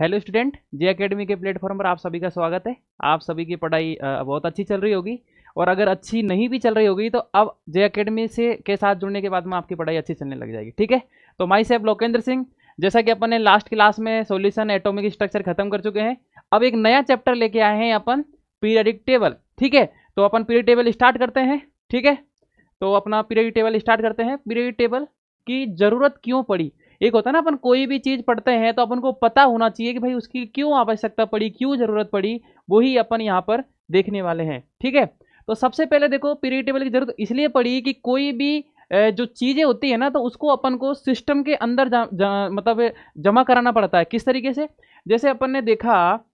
hello student J academy के platform पर आप सभी का स्वागत है आप सभी की पढ़ाई बहुत अच्छी चल रही होगी और अगर अच्छी नहीं भी चल रही होगी तो अब जे अकेडमी से के साथ जुड़ने के बाद में आपकी पढ़ाई अच्छी चलने लग जाएगी ठीक है तो माई सेफ लोकेंद्र सिंह जैसा कि अपन ने लास्ट क्लास में सोल्यूशन एटोमिक स्ट्रक्चर खत्म कर चुके हैं अब एक नया चैप्टर लेके आए हैं अपन पीरियडिक टेबल ठीक है तो अपन पीरियड टेबल स्टार्ट करते हैं ठीक है तो अपना पीरियड टेबल स्टार्ट करते हैं पीरियड टेबल की ज़रूरत क्यों पड़ी एक होता है ना अपन कोई भी चीज़ पढ़ते हैं तो अपन को पता होना चाहिए कि भाई उसकी क्यों आवश्यकता पड़ी क्यों ज़रूरत पड़ी वही अपन यहाँ पर देखने वाले हैं ठीक है तो सबसे पहले देखो पीरियड टेबल की जरूरत इसलिए पड़ी कि कोई भी जो चीज़ें होती है ना तो उसको अपन को सिस्टम के अंदर जा, जा, मतलब जमा कराना पड़ता है किस तरीके से जैसे अपन ने देखा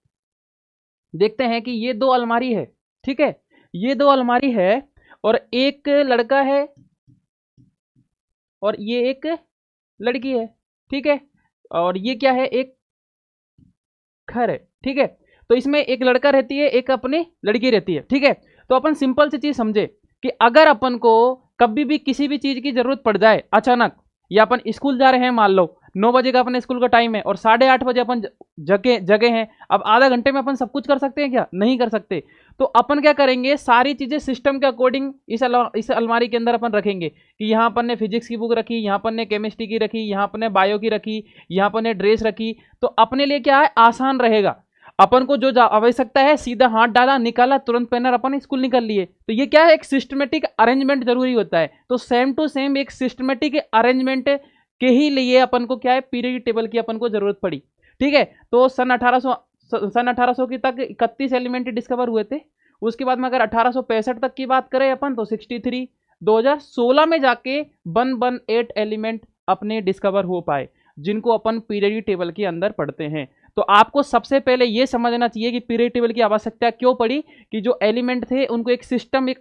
देखते हैं कि ये दो अलमारी है ठीक है ये दो अलमारी है और एक लड़का है और ये एक लड़की है ठीक है और ये क्या है एक खर है ठीक है तो इसमें एक लड़का रहती है एक अपनी लड़की रहती है ठीक है तो अपन सिंपल सी चीज़ समझे कि अगर अपन को कभी भी किसी भी चीज़ की ज़रूरत पड़ जाए अचानक या अपन स्कूल जा रहे हैं मान लो नौ बजे का अपने स्कूल का टाइम है और साढ़े आठ बजे अपन जगह जगह हैं अब आधा घंटे में अपन सब कुछ कर सकते हैं क्या नहीं कर सकते तो अपन क्या करेंगे सारी चीज़ें सिस्टम के अकॉर्डिंग इस इस अलमारी के अंदर अपन रखेंगे कि यहाँ अपन ने फिजिक्स की बुक रखी यहाँ अपन ने केमिस्ट्री की रखी यहाँ पर ने बायो की रखी यहाँ पर ने ड्रेस रखी तो अपने लिए क्या है आसान रहेगा अपन को जो आवश्यकता है सीधा हाथ डाला निकाला तुरंत पहनर अपन स्कूल निकल लिए तो ये क्या है एक सिस्टमेटिक अरेंजमेंट जरूरी होता है तो सेम टू सेम एक सिस्टमेटिक अरेंजमेंट के ही लिए अपन को क्या है पीरियड टेबल की अपन को जरूरत पड़ी ठीक है तो सन अठारह सन अठारह सौ की तक इकतीस एलिमेंट डिस्कवर हुए थे उसके बाद में अगर अठारह तक की बात करें अपन तो 63 2016 में जाके वन वन एट एलिमेंट अपने डिस्कवर हो पाए जिनको अपन पीरियडी टेबल के अंदर पढ़ते हैं तो आपको सबसे पहले यह समझना चाहिए कि पीरियड टेबल की आवश्यकता क्यों पड़ी कि जो एलिमेंट थे उनको एक सिस्टम एक,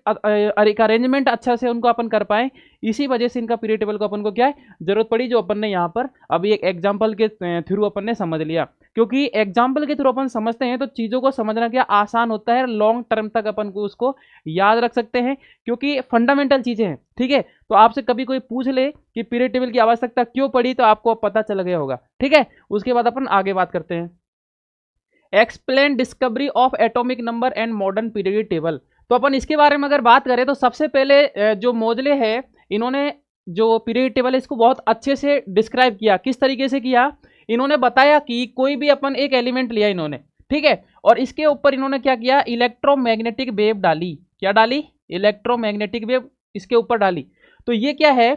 एक अरेंजमेंट अच्छा से उनको अपन कर पाए इसी वजह से इनका पीरियड टेबल को अपन को क्या है जरूरत पड़ी जो अपन ने यहाँ पर अभी एक एग्जाम्पल के थ्रू अपन ने समझ लिया क्योंकि एग्जाम्पल के थ्रू अपन समझते हैं तो चीज़ों को समझना क्या आसान होता है लॉन्ग टर्म तक अपन को उसको याद रख सकते हैं क्योंकि फंडामेंटल चीज़ें हैं ठीक है तो आपसे कभी कोई पूछ ले कि पीरियड टेबल की आवश्यकता क्यों पड़ी तो आपको पता चल गया होगा ठीक है उसके बाद अपन आगे बात करते हैं explain discovery of atomic number and modern period table तो अपन इसके बारे में अगर बात करें तो सबसे पहले जो मोजले है इन्होंने जो पीरियड टेबल है इसको बहुत अच्छे से डिस्क्राइब किया किस तरीके से किया इन्होंने बताया कि कोई भी अपन एक एलिमेंट लिया इन्होंने ठीक है और इसके ऊपर इन्होंने क्या किया इलेक्ट्रोमैग्नेटिक वेव डाली क्या डाली इलेक्ट्रोमैग्नेटिक वेव इसके ऊपर डाली तो ये क्या है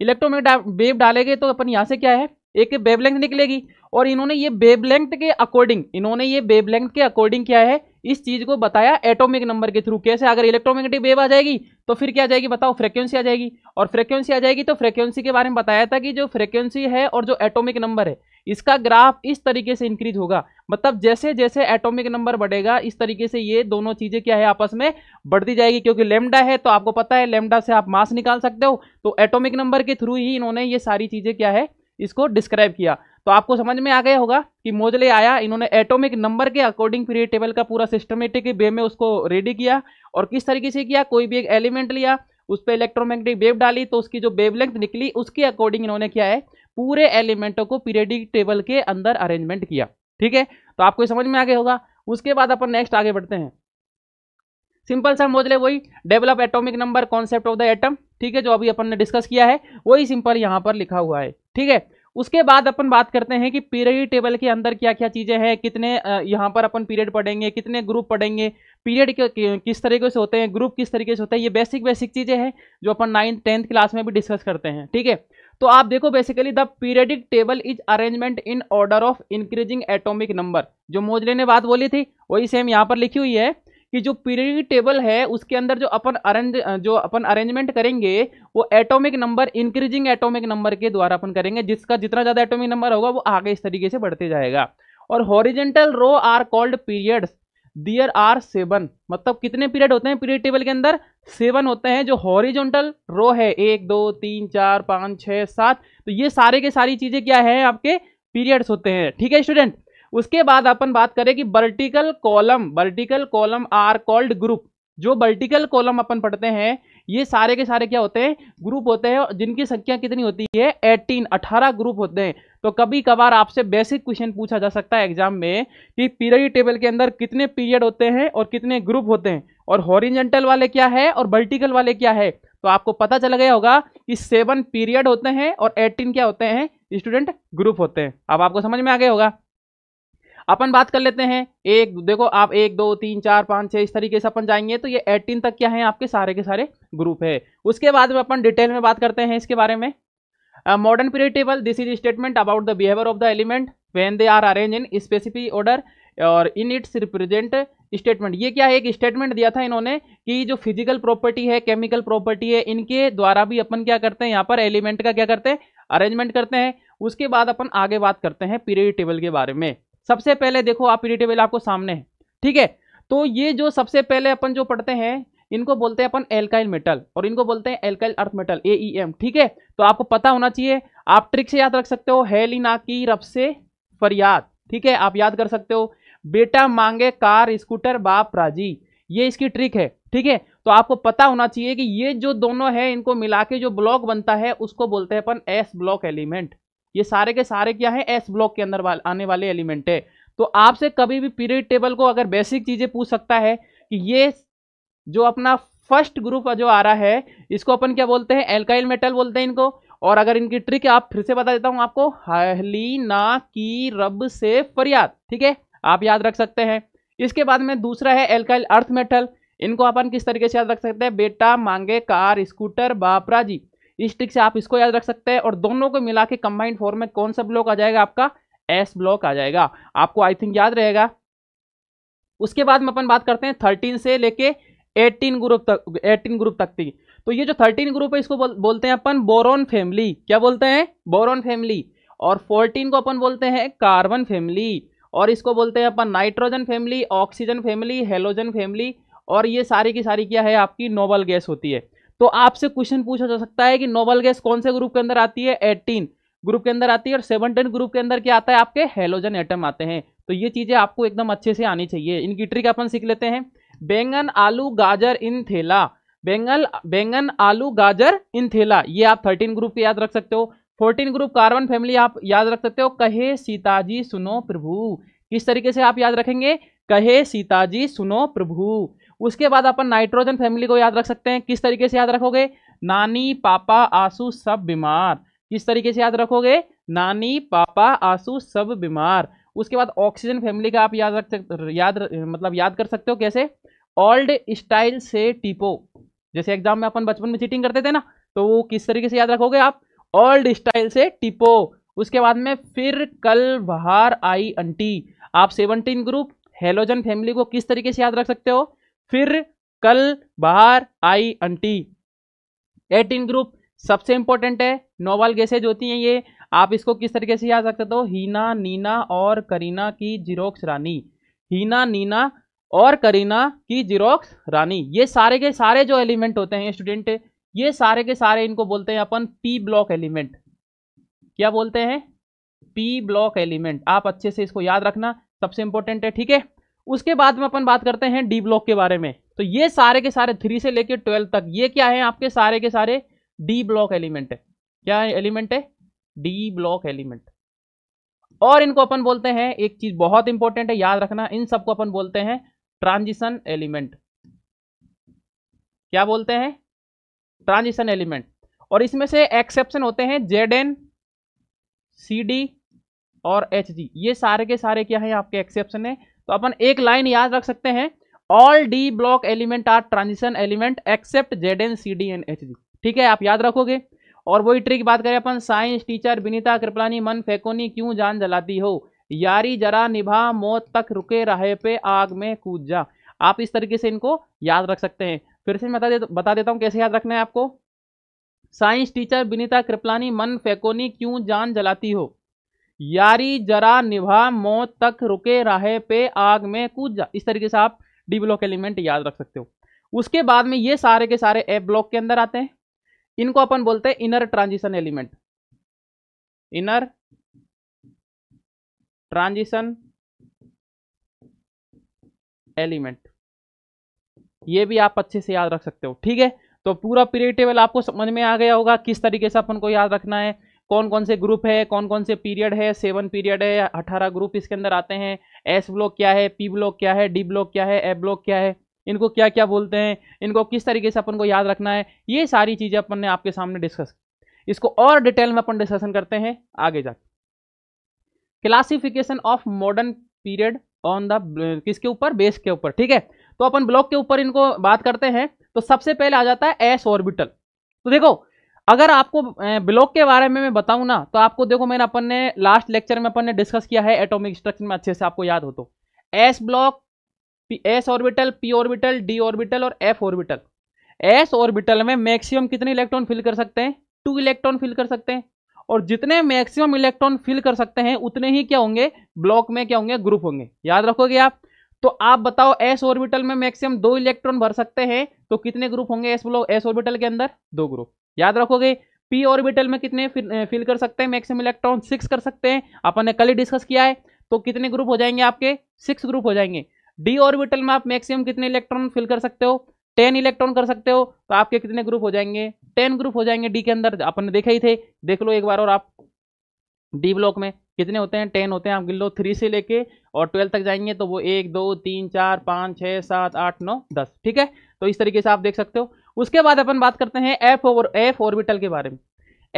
इलेक्ट्रोमैग्नेटिक वेव डालेंगे तो अपन यहाँ से क्या है एक वेवलेंथ निकलेगी और इन्होंने ये वेवलेंथ के अकॉर्डिंग इन्होंने ये वेवलेंथ के अकॉर्डिंग क्या है इस चीज को बताया एटॉमिक नंबर के थ्रू कैसे अगर इलेक्ट्रोमैग्नेटिक वेव आ जाएगी तो फिर क्या आ जाएगी बताओ फ्रीक्वेंसी आ जाएगी और फ्रीक्वेंसी आ जाएगी तो फ्रीक्वेंसी के बारे में बताया था कि जो फ्रीक्वेंसी है और जो एटॉमिक नंबर है इसका ग्राफ इस तरीके से इंक्रीज होगा मतलब जैसे जैसे एटॉमिक नंबर बढ़ेगा इस तरीके से ये दोनों चीज़ें क्या है आपस में बढ़ती जाएगी क्योंकि लेमडा है तो आपको पता है लेमडा से आप मास निकाल सकते हो तो एटोमिक नंबर के थ्रू ही इन्होंने ये सारी चीज़ें क्या है इसको डिस्क्राइब किया तो आपको समझ में आ गया होगा कि मोजले आया इन्होंने एटॉमिक नंबर के अकॉर्डिंग पीरियड टेबल का पूरा सिस्टमेटिक वे में उसको रेडी किया और किस तरीके से किया कोई भी एक एलिमेंट लिया उस पर इलेक्ट्रोमैग्नेटिक वेव डाली तो उसकी जो वेवलेंथ निकली उसके अकॉर्डिंग इन्होंने क्या है पूरे एलिमेंटों को पीरियडिक टेबल के अंदर अरेंजमेंट किया ठीक है तो आपको समझ में आ गया होगा उसके बाद अपन नेक्स्ट आगे बढ़ते हैं सिंपल सा मोजले वही develop atomic number concept of the atom ठीक है जो अभी अपन ने डिस्कस किया है वही सिंपल यहां पर लिखा हुआ है ठीक है उसके बाद अपन बात करते हैं कि पीरियड टेबल के अंदर क्या क्या चीज़ें हैं कितने यहाँ पर अपन पीरियड पढ़ेंगे कितने ग्रुप पढ़ेंगे पीरियड किस तरीके से होते हैं ग्रुप किस तरीके से होते हैं ये बेसिक बेसिक चीज़ें हैं जो अपन नाइन्थ टेंथ क्लास में भी डिस्कस करते हैं ठीक है तो आप देखो basically the periodic table is arrangement in order of increasing atomic number जो मोजले ने बात बोली थी वही सेम यहाँ पर लिखी हुई है कि जो पीरियडिक टेबल है उसके अंदर जो अपन अरेंज जो अपन अरेंजमेंट करेंगे वो atomic number increasing atomic number के द्वारा अपन करेंगे जिसका जितना ज़्यादा एटॉमिक नंबर होगा वो आगे इस तरीके से बढ़ते जाएगा और horizontal row are called periods there are seven मतलब कितने पीरियड होते हैं पीरियड टेबल के अंदर सेवन होते हैं जो हॉरिजेंटल रो है एक दो तीन चार पाँच छः सात तो ये सारे के सारी चीज़ें क्या है आपके पीरियड्स होते हैं ठीक है स्टूडेंट उसके बाद अपन बात करें कि vertical column vertical column are called group जो वर्टिकल कॉलम अपन पढ़ते हैं ये सारे के सारे क्या होते हैं ग्रुप होते हैं जिनकी संख्या कितनी होती है एटीन अठारह ग्रुप होते हैं तो कभी कभार आपसे बेसिक क्वेश्चन पूछा जा सकता है एग्जाम में कि पीरियड टेबल के अंदर कितने पीरियड होते हैं और कितने ग्रुप होते हैं और हॉरिजेंटल वाले क्या है और वर्टिकल वाले क्या है तो आपको पता चल गया होगा कि सेवन पीरियड होते हैं और एटीन क्या होते हैं स्टूडेंट ग्रुप होते हैं अब आपको समझ में आ गया होगा अपन बात कर लेते हैं एक देखो आप एक दो तीन चार पाँच छः इस तरीके से अपन जाएंगे तो ये एटीन तक क्या है आपके सारे के सारे ग्रुप है उसके बाद में अपन डिटेल में बात करते हैं इसके बारे में modern period table this is statement about the behaviour of the element when they are arrange in specific order और इन इट्स रिप्रेजेंट स्टेटमेंट ये क्या है एक स्टेटमेंट दिया था इन्होंने कि जो फिजिकल प्रॉपर्टी है केमिकल प्रॉपर्टी है इनके द्वारा भी अपन क्या करते हैं यहाँ पर एलिमेंट का क्या करते हैं अरेंजमेंट करते हैं उसके बाद अपन आगे बात करते हैं पीरियड टेबल के बारे में सबसे पहले देखो आप पीडी टेबल आपको सामने है ठीक है तो ये जो सबसे पहले अपन जो पढ़ते हैं इनको बोलते हैं अपन एल्काइल मेटल और इनको बोलते हैं एल्काइल earth metal A E M ठीक है तो आपको पता होना चाहिए आप ट्रिक से याद रख सकते हो ना की रफ से फरियाद ठीक है आप याद कर सकते हो बेटा मांगे कार स्कूटर बाप राजी ये इसकी ट्रिक है ठीक है तो आपको पता होना चाहिए कि ये जो दोनों है इनको मिला के जो ब्लॉक बनता है उसको बोलते हैं अपन एस ब्लॉक एलिमेंट ये सारे के सारे क्या है एस ब्लॉक के अंदर वाल, आने वाले एलिमेंट है तो आपसे कभी भी पीरियड टेबल को अगर बेसिक चीजें पूछ सकता है कि ये जो अपना फर्स्ट ग्रुप जो आ रहा है इसको अपन क्या बोलते हैं एल्काइल मेटल बोलते हैं इनको और अगर इनकी ट्रिक आप फिर से बता देता हूं आपको ना की रब से फरियाद ठीक है आप याद रख सकते हैं इसके बाद में दूसरा है एल्काइल अर्थ मेटल इनको अपन किस तरीके से याद रख सकते हैं बेटा मांगे कार स्कूटर बापरा जी इस ट्रिक से आप इसको याद रख सकते हैं और दोनों को मिला के कंबाइंड फॉर्म में कौन सा ब्लॉक आ जाएगा आपका एस ब्लॉक आ जाएगा आपको आई थिंक याद रहेगा उसके बाद में अपन बात करते हैं थर्टीन से लेके एटीन ग्रुप तक एटीन ग्रुप तक थी तो ये जो थर्टीन ग्रुप है इसको बोल, बोलते हैं अपन बोरोन फैमिली क्या बोलते हैं बोरोन फैमिली और फोर्टीन को अपन बोलते हैं कार्बन फैमिली और इसको बोलते हैं अपन nitrogen family oxygen family halogen family और ये सारी की सारी क्या है आपकी नोबल गैस होती है तो आपसे क्वेश्चन पूछा जा सकता है कि नोबल गैस कौन से ग्रुप के अंदर आती है एटीन ग्रुप के अंदर आती है और सेवनटीन ग्रुप के अंदर क्या आता है आपके हेलोजन एटम आते हैं तो ये चीजें आपको एकदम अच्छे से आनी चाहिए इनकी ट्रिक अपन सीख लेते हैं बैंगन आलू गाजर इन थेला बैंगल बैंगन आलू गाजर इन थेला ये आप थर्टीन ग्रुप के याद रख सकते हो फोर्टीन ग्रुप कार्बन फैमिली आप याद रख सकते हो कहे सीताजी सुनो प्रभु किस तरीके से आप याद रखेंगे कहे सीताजी सुनो प्रभु उसके बाद अपन नाइट्रोजन फैमिली को याद रख सकते हैं किस तरीके से याद रखोगे नानी पापा आंसू सब बीमार किस तरीके से याद रखोगे नानी पापा आंसू सब बीमार उसके बाद ऑक्सीजन फैमिली का आप याद रख सकते याद मतलब याद कर सकते हो कैसे ओल्ड स्टाइल से टीपो जैसे एग्जाम में अपन बचपन में चीटिंग करते थे ना तो वो किस तरीके से याद रखोगे आप ओल्ड स्टाइल से टिपो उसके बाद में फिर कल बाहर आई अंटी आप सेवनटीन ग्रुप हेलोजन फैमिली को किस तरीके से याद रख सकते हो फिर कल बाहर आई अंटी एटीन ग्रुप सबसे इंपॉर्टेंट है नोवल गैसेज होती हैं ये आप इसको किस तरीके से याद सकते हो हीना नीना और करीना की जीरोक्स रानी हीना नीना और करीना की जीरोक्स रानी ये सारे के सारे जो एलिमेंट होते हैं स्टूडेंट ये सारे के सारे इनको बोलते हैं अपन पी ब्लॉक एलिमेंट क्या बोलते हैं पी ब्लॉक एलिमेंट आप अच्छे से इसको याद रखना सबसे इंपॉर्टेंट है ठीक है उसके बाद में अपन बात करते हैं डी ब्लॉक के बारे में तो ये सारे के सारे थ्री से लेकर ट्वेल्व तक ये क्या है आपके सारे के सारे डी ब्लॉक एलिमेंट है क्या एलिमेंट है डी ब्लॉक एलिमेंट और इनको अपन बोलते हैं एक चीज बहुत इंपॉर्टेंट है याद रखना इन सबको अपन बोलते हैं ट्रांजिशन एलिमेंट क्या बोलते हैं ट्रांजिशन एलिमेंट और इसमें से एक्सेप्शन होते हैं जेड एन सी डी और एच जी ये सारे के सारे क्या है आपके एक्सेप्शन है तो अपन एक लाइन याद रख सकते हैं all D block element are transition element except Z N C D and H D ठीक है आप याद रखोगे और वही ट्रिक बात करें अपन साइंस टीचर विनीता कृपलानी मन फेकोनी क्यों जान जलाती हो यारी जरा निभा मौत तक रुके रहे पे आग में कूद जा आप इस तरीके से इनको याद रख सकते हैं फिर से बता दे बता देता हूँ कैसे याद रखना है आपको साइंस टीचर विनीता कृपलानी मन फेकोनी क्यों जान जलाती हो यारी जरा निभा मौत तक रुके राहे पे आग में कूद जा इस तरीके से आप डी ब्लॉक एलिमेंट याद रख सकते हो उसके बाद में ये सारे के सारे एफ ब्लॉक के अंदर आते हैं इनको अपन बोलते हैं inner transition element inner transition element ये भी आप अच्छे से याद रख सकते हो ठीक है तो पूरा पीरियड टेबल आपको समझ में आ गया होगा किस तरीके से अपन को याद रखना है कौन कौन से ग्रुप है कौन कौन से पीरियड है सेवन पीरियड है अठारह ग्रुप इसके अंदर आते हैं एस ब्लॉक क्या है पी ब्लॉक क्या है डी ब्लॉक क्या है ए ब्लॉक क्या है इनको क्या क्या बोलते हैं इनको किस तरीके से अपन को याद रखना है ये सारी चीज़ें अपन ने आपके सामने डिस्कस इसको और डिटेल में अपन डिस्कशन करते हैं आगे जाके classification of modern period on the किसके ऊपर बेस के ऊपर ठीक है तो अपन ब्लॉक के ऊपर इनको बात करते हैं तो सबसे पहले आ जाता है एस ऑर्बिटल तो देखो अगर आपको ब्लॉक के बारे में मैं बताऊं ना तो आपको देखो मैंने अपन ने लास्ट लेक्चर में अपन ने डिस्कस किया है एटॉमिक स्ट्रक्चर में अच्छे से आपको याद हो तो S block S orbital P orbital D orbital और एफ ऑर्बिटल एस ऑर्बिटल में मैक्सिमम कितने इलेक्ट्रॉन फिल कर सकते हैं टू इलेक्ट्रॉन फिल कर सकते हैं और जितने मैक्सिमम इलेक्ट्रॉन फिल कर सकते हैं उतने ही क्या होंगे ब्लॉक में क्या होंगे ग्रुप होंगे याद रखोगे आप तो आप बताओ एस ऑर्बिटल में मैक्सिमम दो इलेक्ट्रॉन भर सकते हैं तो कितने ग्रुप होंगे एस ब्लॉक एस ऑर्बिटल के अंदर दो ग्रुप याद रखोगे पी ऑर्बिटल में कितने फिल कर सकते हैं मैक्सिमम इलेक्ट्रॉन सिक्स कर सकते हैं अपन ने कल ही डिस्कस किया है तो कितने ग्रुप हो जाएंगे आपके सिक्स ग्रुप हो जाएंगे डी ऑर्बिटल में आप मैक्सिमम कितने इलेक्ट्रॉन फिल कर सकते हो टेन इलेक्ट्रॉन कर सकते हो तो आपके कितने ग्रुप हो जाएंगे टेन ग्रुप हो जाएंगे डी के अंदर अपन ने देखे ही थे देख लो एक बार और आप डी ब्लॉक में कितने होते हैं टेन होते हैं आप गिन लो थ्री से लेके और ट्वेल्व तक जाएंगे तो वो एक दो तीन चार पाँच छः सात आठ नौ दस ठीक है तो इस तरीके से आप देख सकते हो उसके बाद अपन बात करते हैं एफ ओवर एफ ऑर्बिटल के बारे में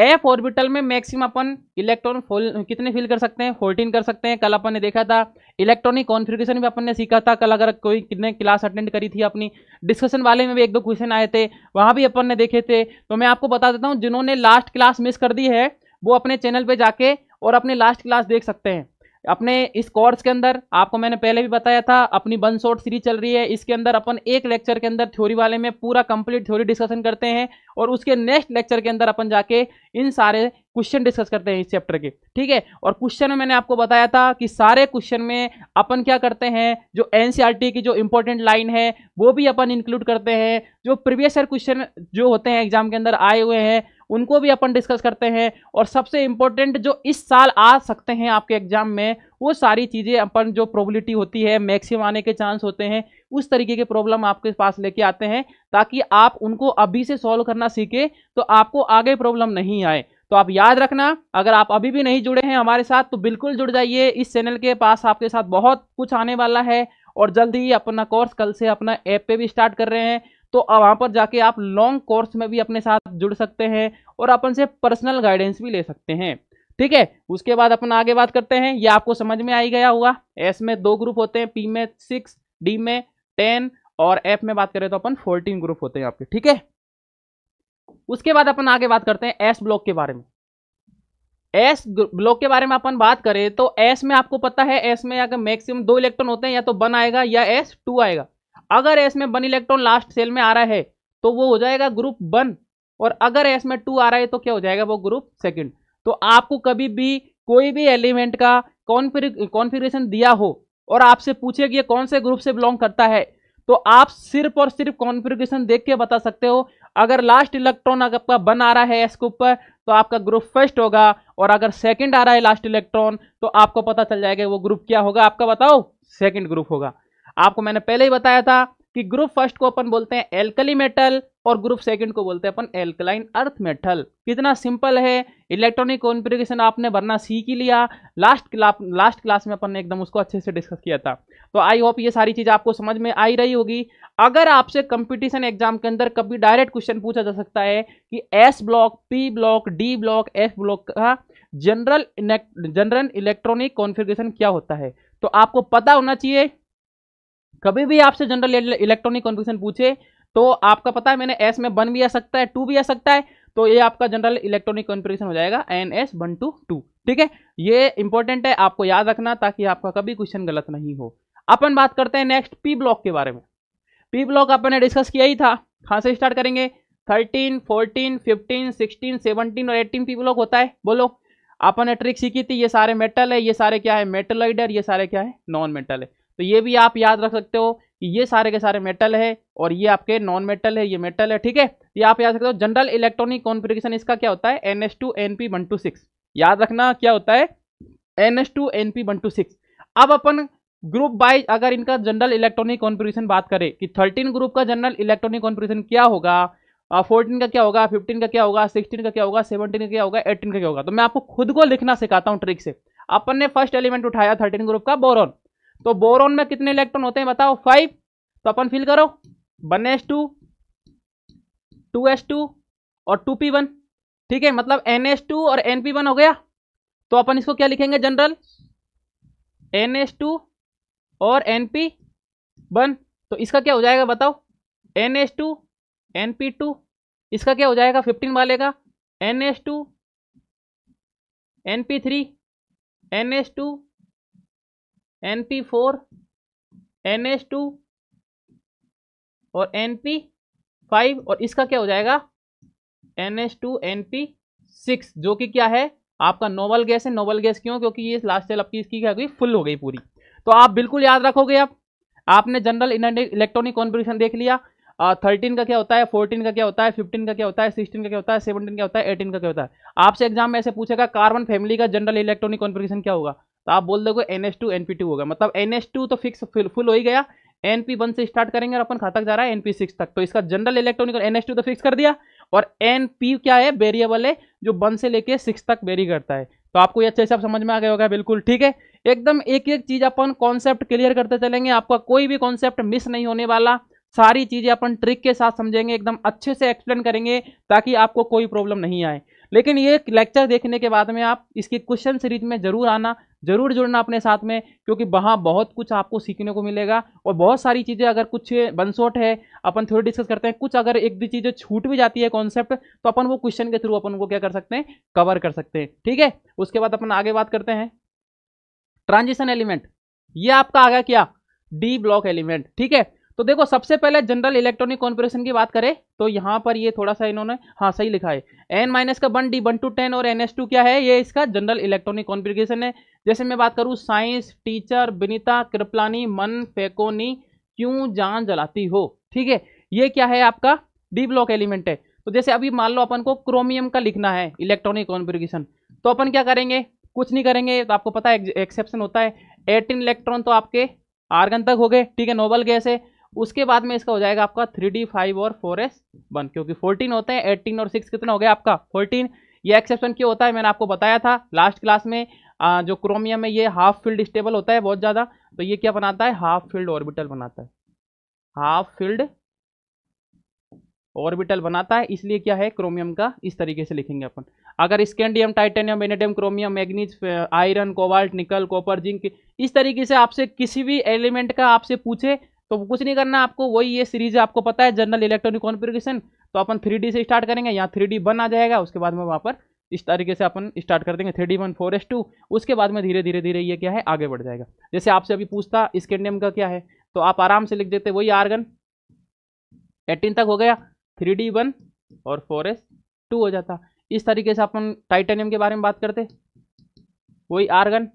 एफ ऑर्बिटल में मैक्सिमम अपन इलेक्ट्रॉन कितने फिल कर सकते हैं फोर्टीन कर सकते हैं कल अपन ने देखा था इलेक्ट्रॉनिक कॉन्फ़िगरेशन भी अपन ने सीखा था कल अगर कोई कितने क्लास अटेंड करी थी अपनी डिस्कशन वाले में भी एक दो क्वेश्चन आए थे वहाँ भी अपन ने देखे थे तो मैं आपको बता देता हूँ जिन्होंने लास्ट क्लास मिस कर दी है वो अपने चैनल पर जाके और अपने लास्ट क्लास देख सकते हैं अपने इस कोर्स के अंदर आपको मैंने पहले भी बताया था अपनी वन शॉर्ट सीरीज चल रही है इसके अंदर अपन एक लेक्चर के अंदर थ्योरी वाले में पूरा कंप्लीट थ्योरी डिस्कशन करते हैं और उसके नेक्स्ट लेक्चर के अंदर अपन जाके इन सारे क्वेश्चन डिस्कस करते हैं इस चैप्टर के ठीक है और क्वेश्चन में मैंने आपको बताया था कि सारे क्वेश्चन में अपन क्या करते हैं जो एन e की जो इंपॉर्टेंट लाइन है वो भी अपन इंक्लूड करते हैं जो प्रीवियस ईयर क्वेश्चन जो होते हैं एग्जाम के अंदर आए हुए हैं उनको भी अपन डिस्कस करते हैं और सबसे इंपॉर्टेंट जो इस साल आ सकते हैं आपके एग्जाम में वो सारी चीज़ें अपन जो प्रोबलिटी होती है मैक्सिमम आने के चांस होते हैं उस तरीके के प्रॉब्लम आपके पास लेके आते हैं ताकि आप उनको अभी से सॉल्व करना सीखें तो आपको आगे प्रॉब्लम नहीं आए तो आप याद रखना अगर आप अभी भी नहीं जुड़े हैं हमारे साथ तो बिल्कुल जुड़ जाइए इस चैनल के पास आपके साथ बहुत कुछ आने वाला है और जल्दी ही अपना कोर्स कल से अपना ऐप पे भी स्टार्ट कर रहे हैं तो वहाँ पर जाके आप लॉन्ग कोर्स में भी अपने साथ जुड़ सकते हैं और अपन से पर्सनल गाइडेंस भी ले सकते हैं ठीक है उसके बाद अपन आगे बात करते हैं ये आपको समझ में आई गया होगा एस में दो ग्रुप होते हैं पी में सिक्स डी में टेन और एफ में बात करें तो अपन फोर्टीन ग्रुप होते हैं आपके ठीक है उसके बाद अपन आगे बात करते हैं एस ब्लॉक के बारे में एस ब्लॉक के बारे में अपन बात करें तो एस में आपको पता है एस में अगर मैक्सिमम दो इलेक्ट्रॉन होते हैं या तो वन आएगा या एस टू आएगा अगर एस में वन इलेक्ट्रॉन लास्ट सेल में आ रहा है तो वो हो जाएगा ग्रुप वन और अगर एस में टू आ रहा है तो क्या हो जाएगा वो ग्रुप सेकंड तो आपको कभी भी कोई भी एलिमेंट का कॉन्फिग्रेशन दिया हो और आपसे पूछे कि ये कौन से ग्रुप से बिलोंग करता है तो आप सिर्फ और सिर्फ कॉन्फिग्रेशन देख के बता सकते हो अगर लास्ट इलेक्ट्रॉन आपका बन आ रहा है एस ग्रुप ऊपर तो आपका ग्रुप फर्स्ट होगा और अगर सेकंड आ रहा है लास्ट इलेक्ट्रॉन तो आपको पता चल जाएगा वो ग्रुप क्या होगा आपका बताओ सेकंड ग्रुप होगा आपको मैंने पहले ही बताया था कि ग्रुप फर्स्ट को अपन बोलते हैं एल्कली मेटल और ग्रुप सेकंड को बोलते हैं अपन एल्कलाइन अर्थ मेटल कितना सिंपल है इलेक्ट्रॉनिक कॉन्फ़िगरेशन आपने भरना सीख ही लिया लास्ट लास्ट क्लास में अपन ने एकदम उसको अच्छे से डिस्कस किया था तो आई होप ये सारी चीज़ आपको समझ में आई रही होगी अगर आपसे कंपटीशन एग्जाम के अंदर कभी डायरेक्ट क्वेश्चन पूछा जा सकता है कि S block P block D block F block का जनरल जनरल इलेक्ट्रॉनिक कॉन्फिग्रेशन क्या होता है तो आपको पता होना चाहिए कभी भी आपसे जनरल इलेक्ट्रॉनिक कॉन्फिगेशन पूछे तो आपका पता है मैंने एस में वन भी आ सकता है टू भी आ सकता है तो ये आपका जनरल इलेक्ट्रॉनिक कॉन्फिगरेशन हो जाएगा N S one to two ठीक है ये इंपॉर्टेंट है आपको याद रखना ताकि आपका कभी क्वेश्चन गलत नहीं हो अपन बात करते हैं नेक्स्ट पी ब्लॉक के बारे में पी ब्लॉक अपन ने डिस्कस किया ही था कहाँ से स्टार्ट करेंगे thirteen fourteen fifteen sixteen seventeen और एटीन पी ब्लॉक होता है बोलो अपन ने ट्रिक सीखी थी ये सारे मेटल है ये सारे क्या है मेटलॉइड है ये सारे क्या है नॉन मेटल है तो ये भी आप याद रख सकते हो कि ये सारे के सारे मेटल है और ये आपके नॉन मेटल है ये मेटल है ठीक है ये आप याद सकते हो जनरल इलेक्ट्रॉनिक कॉन्फिग्रेशन इसका क्या होता है N S two N P one to six याद रखना क्या होता है N S two N P one to six अब अपन ग्रुप वाइज अगर इनका जनरल इलेक्ट्रॉनिक कॉन्फिग्रेशन बात करें कि थर्टीन ग्रुप का जनरल इलेक्ट्रॉनिक कॉन्फिग्रेशन क्या होगा फोर्टीन का क्या होगा फिफ्टीन का क्या होगा सिक्सटीन का क्या होगा सेवनटीन का क्या होगा एटीन का क्या होगा तो मैं आपको खुद को लिखना सिखाता हूँ ट्रिक से अपन ने फर्स्ट एलिमेंट उठाया थर्टीन ग्रुप का बोरॉन तो बोरोन में कितने इलेक्ट्रॉन होते हैं बताओ फाइव तो अपन फिल करो one S two two S two और टू पी वन ठीक है मतलब एन एस टू और एन पी वन हो गया तो अपन इसको क्या लिखेंगे जनरल एन एस टू और एन पी वन तो इसका क्या हो जाएगा बताओ N S two N p to इसका क्या हो जाएगा फिफ्टीन वाले का n S two N p three n S two N p four n h two और एन पी फाइव और इसका क्या हो जाएगा n h two N p six जो कि क्या है आपका नोबल गैस है नोबल गैस क्यों क्योंकि ये लास्ट सेल आपकी इसकी क्या हो गई फुल हो गई पूरी तो आप बिल्कुल याद रखोगे आप आपने जनरल इलेक्ट्रॉनिक कॉन्ट्रीब्यूशन देख लिया थर्टीन का क्या होता है फोर्टीन का क्या होता है फिफ्टीन का क्या होता है सिक्सटीन का क्या होता है सेवनटीन का होता है एटीन का क्या होता है आपसे एग्जाम में ऐसे पूछेगा कार्बन फैमिली का जनरल इलेक्ट्रॉनिक कॉन्फिग्रेशन क्या होगा तो आप बोल दोगे n S two N p two होगा मतलब एन एस टू तो फिक्स फुल हो ही गया एन पी वन से स्टार्ट करेंगे और अपन खाता जा रहा है एन पी सिक्स तक तो इसका general electronic n S two तो फिक्स कर दिया और एन पी क्या है वेरिएबल है जो वन से लेके सिक्स तक वेरी करता है तो आपको ये अच्छे से आप समझ में आ गया होगा बिल्कुल ठीक है एकदम एक एक चीज अपन कॉन्सेप्ट क्लियर करते चलेंगे आपका कोई भी कॉन्सेप्ट मिस नहीं होने वाला सारी चीज़ें अपन ट्रिक के साथ समझेंगे एकदम अच्छे से एक्सप्लेन करेंगे ताकि आपको कोई प्रॉब्लम नहीं आए लेकिन ये लेक्चर देखने के बाद में आप इसकी क्वेश्चन सीरीज में ज़रूर आना ज़रूर जुड़ना अपने साथ में क्योंकि वहाँ बहुत कुछ आपको सीखने को मिलेगा और बहुत सारी चीज़ें अगर कुछ बनसोट है अपन थोड़ी डिस्कस करते हैं कुछ अगर एक दो चीज़ें छूट भी जाती है कॉन्सेप्ट तो अपन वो क्वेश्चन के थ्रू अपन को क्या कर सकते हैं कवर कर सकते हैं ठीक है उसके बाद अपन आगे बात करते हैं ट्रांजिशन एलिमेंट ये आपका आ गया क्या डी ब्लॉक एलिमेंट ठीक है तो देखो सबसे पहले जनरल इलेक्ट्रॉनिक कॉन्पोरेशन की बात करें तो यहाँ पर ये थोड़ा सा इन्होंने हाँ सही लिखा है एन माइनस का one d one to ten और एन एस टू क्या है ये इसका जनरल इलेक्ट्रॉनिक कॉन्फिग्रेशन है जैसे मैं बात करूँ साइंस टीचर विनीता कृपलानी मन फेकोनी क्यों जान जलाती हो ठीक है ये क्या है आपका डी ब्लॉक एलिमेंट है तो जैसे अभी मान लो अपन को क्रोमियम का लिखना है इलेक्ट्रॉनिक कॉन्फिग्रेशन तो अपन क्या करेंगे कुछ नहीं करेंगे तो आपको पता है एक्सेप्शन होता है एटीन इलेक्ट्रॉन तो आपके आर्गन तक हो गए ठीक है नोबल गैस है उसके बाद में इसका हो जाएगा आपका थ्री डी फाइव और फोर एस वन क्योंकि फोर्टीन होते हैं एट्टीन और सिक्स कितना हो गया आपका फोर्टीन ये एक्सेप्शन क्यों होता है मैंने आपको बताया था लास्ट क्लास में आ, जो क्रोमियम में ये हाफ फील्ड स्टेबल होता है बहुत ज़्यादा तो ये क्या बनाता है हाफ फील्ड ऑर्बिटल बनाता है हाफ फील्ड ऑर्बिटल बनाता है इसलिए क्या है क्रोमियम का इस तरीके से लिखेंगे अपन अगर scandium titanium vanadium chromium manganese iron cobalt nickel copper zinc इस तरीके से आपसे किसी भी एलिमेंट का आपसे पूछे तो कुछ नहीं करना आपको वही ये सीरीज आपको पता है जनरल इलेक्ट्रॉनिक कॉन्फ़िगरेशन तो अपन थ्री से स्टार्ट करेंगे यहाँ थ्री वन आ जाएगा उसके बाद में वहाँ पर इस तरीके से अपन स्टार्ट कर देंगे थ्री वन फोर टू उसके बाद में धीरे धीरे धीरे ये क्या है आगे बढ़ जाएगा जैसे आपसे अभी पूछता स्केंडियम का क्या है तो आप आराम से लिख देते वही आर्गन एटीन तक हो गया थ्री डी वन और फोर एस टू हो जाता इस तरीके से अपन टाइटेनियम के बारे में बात करते वही आर्गन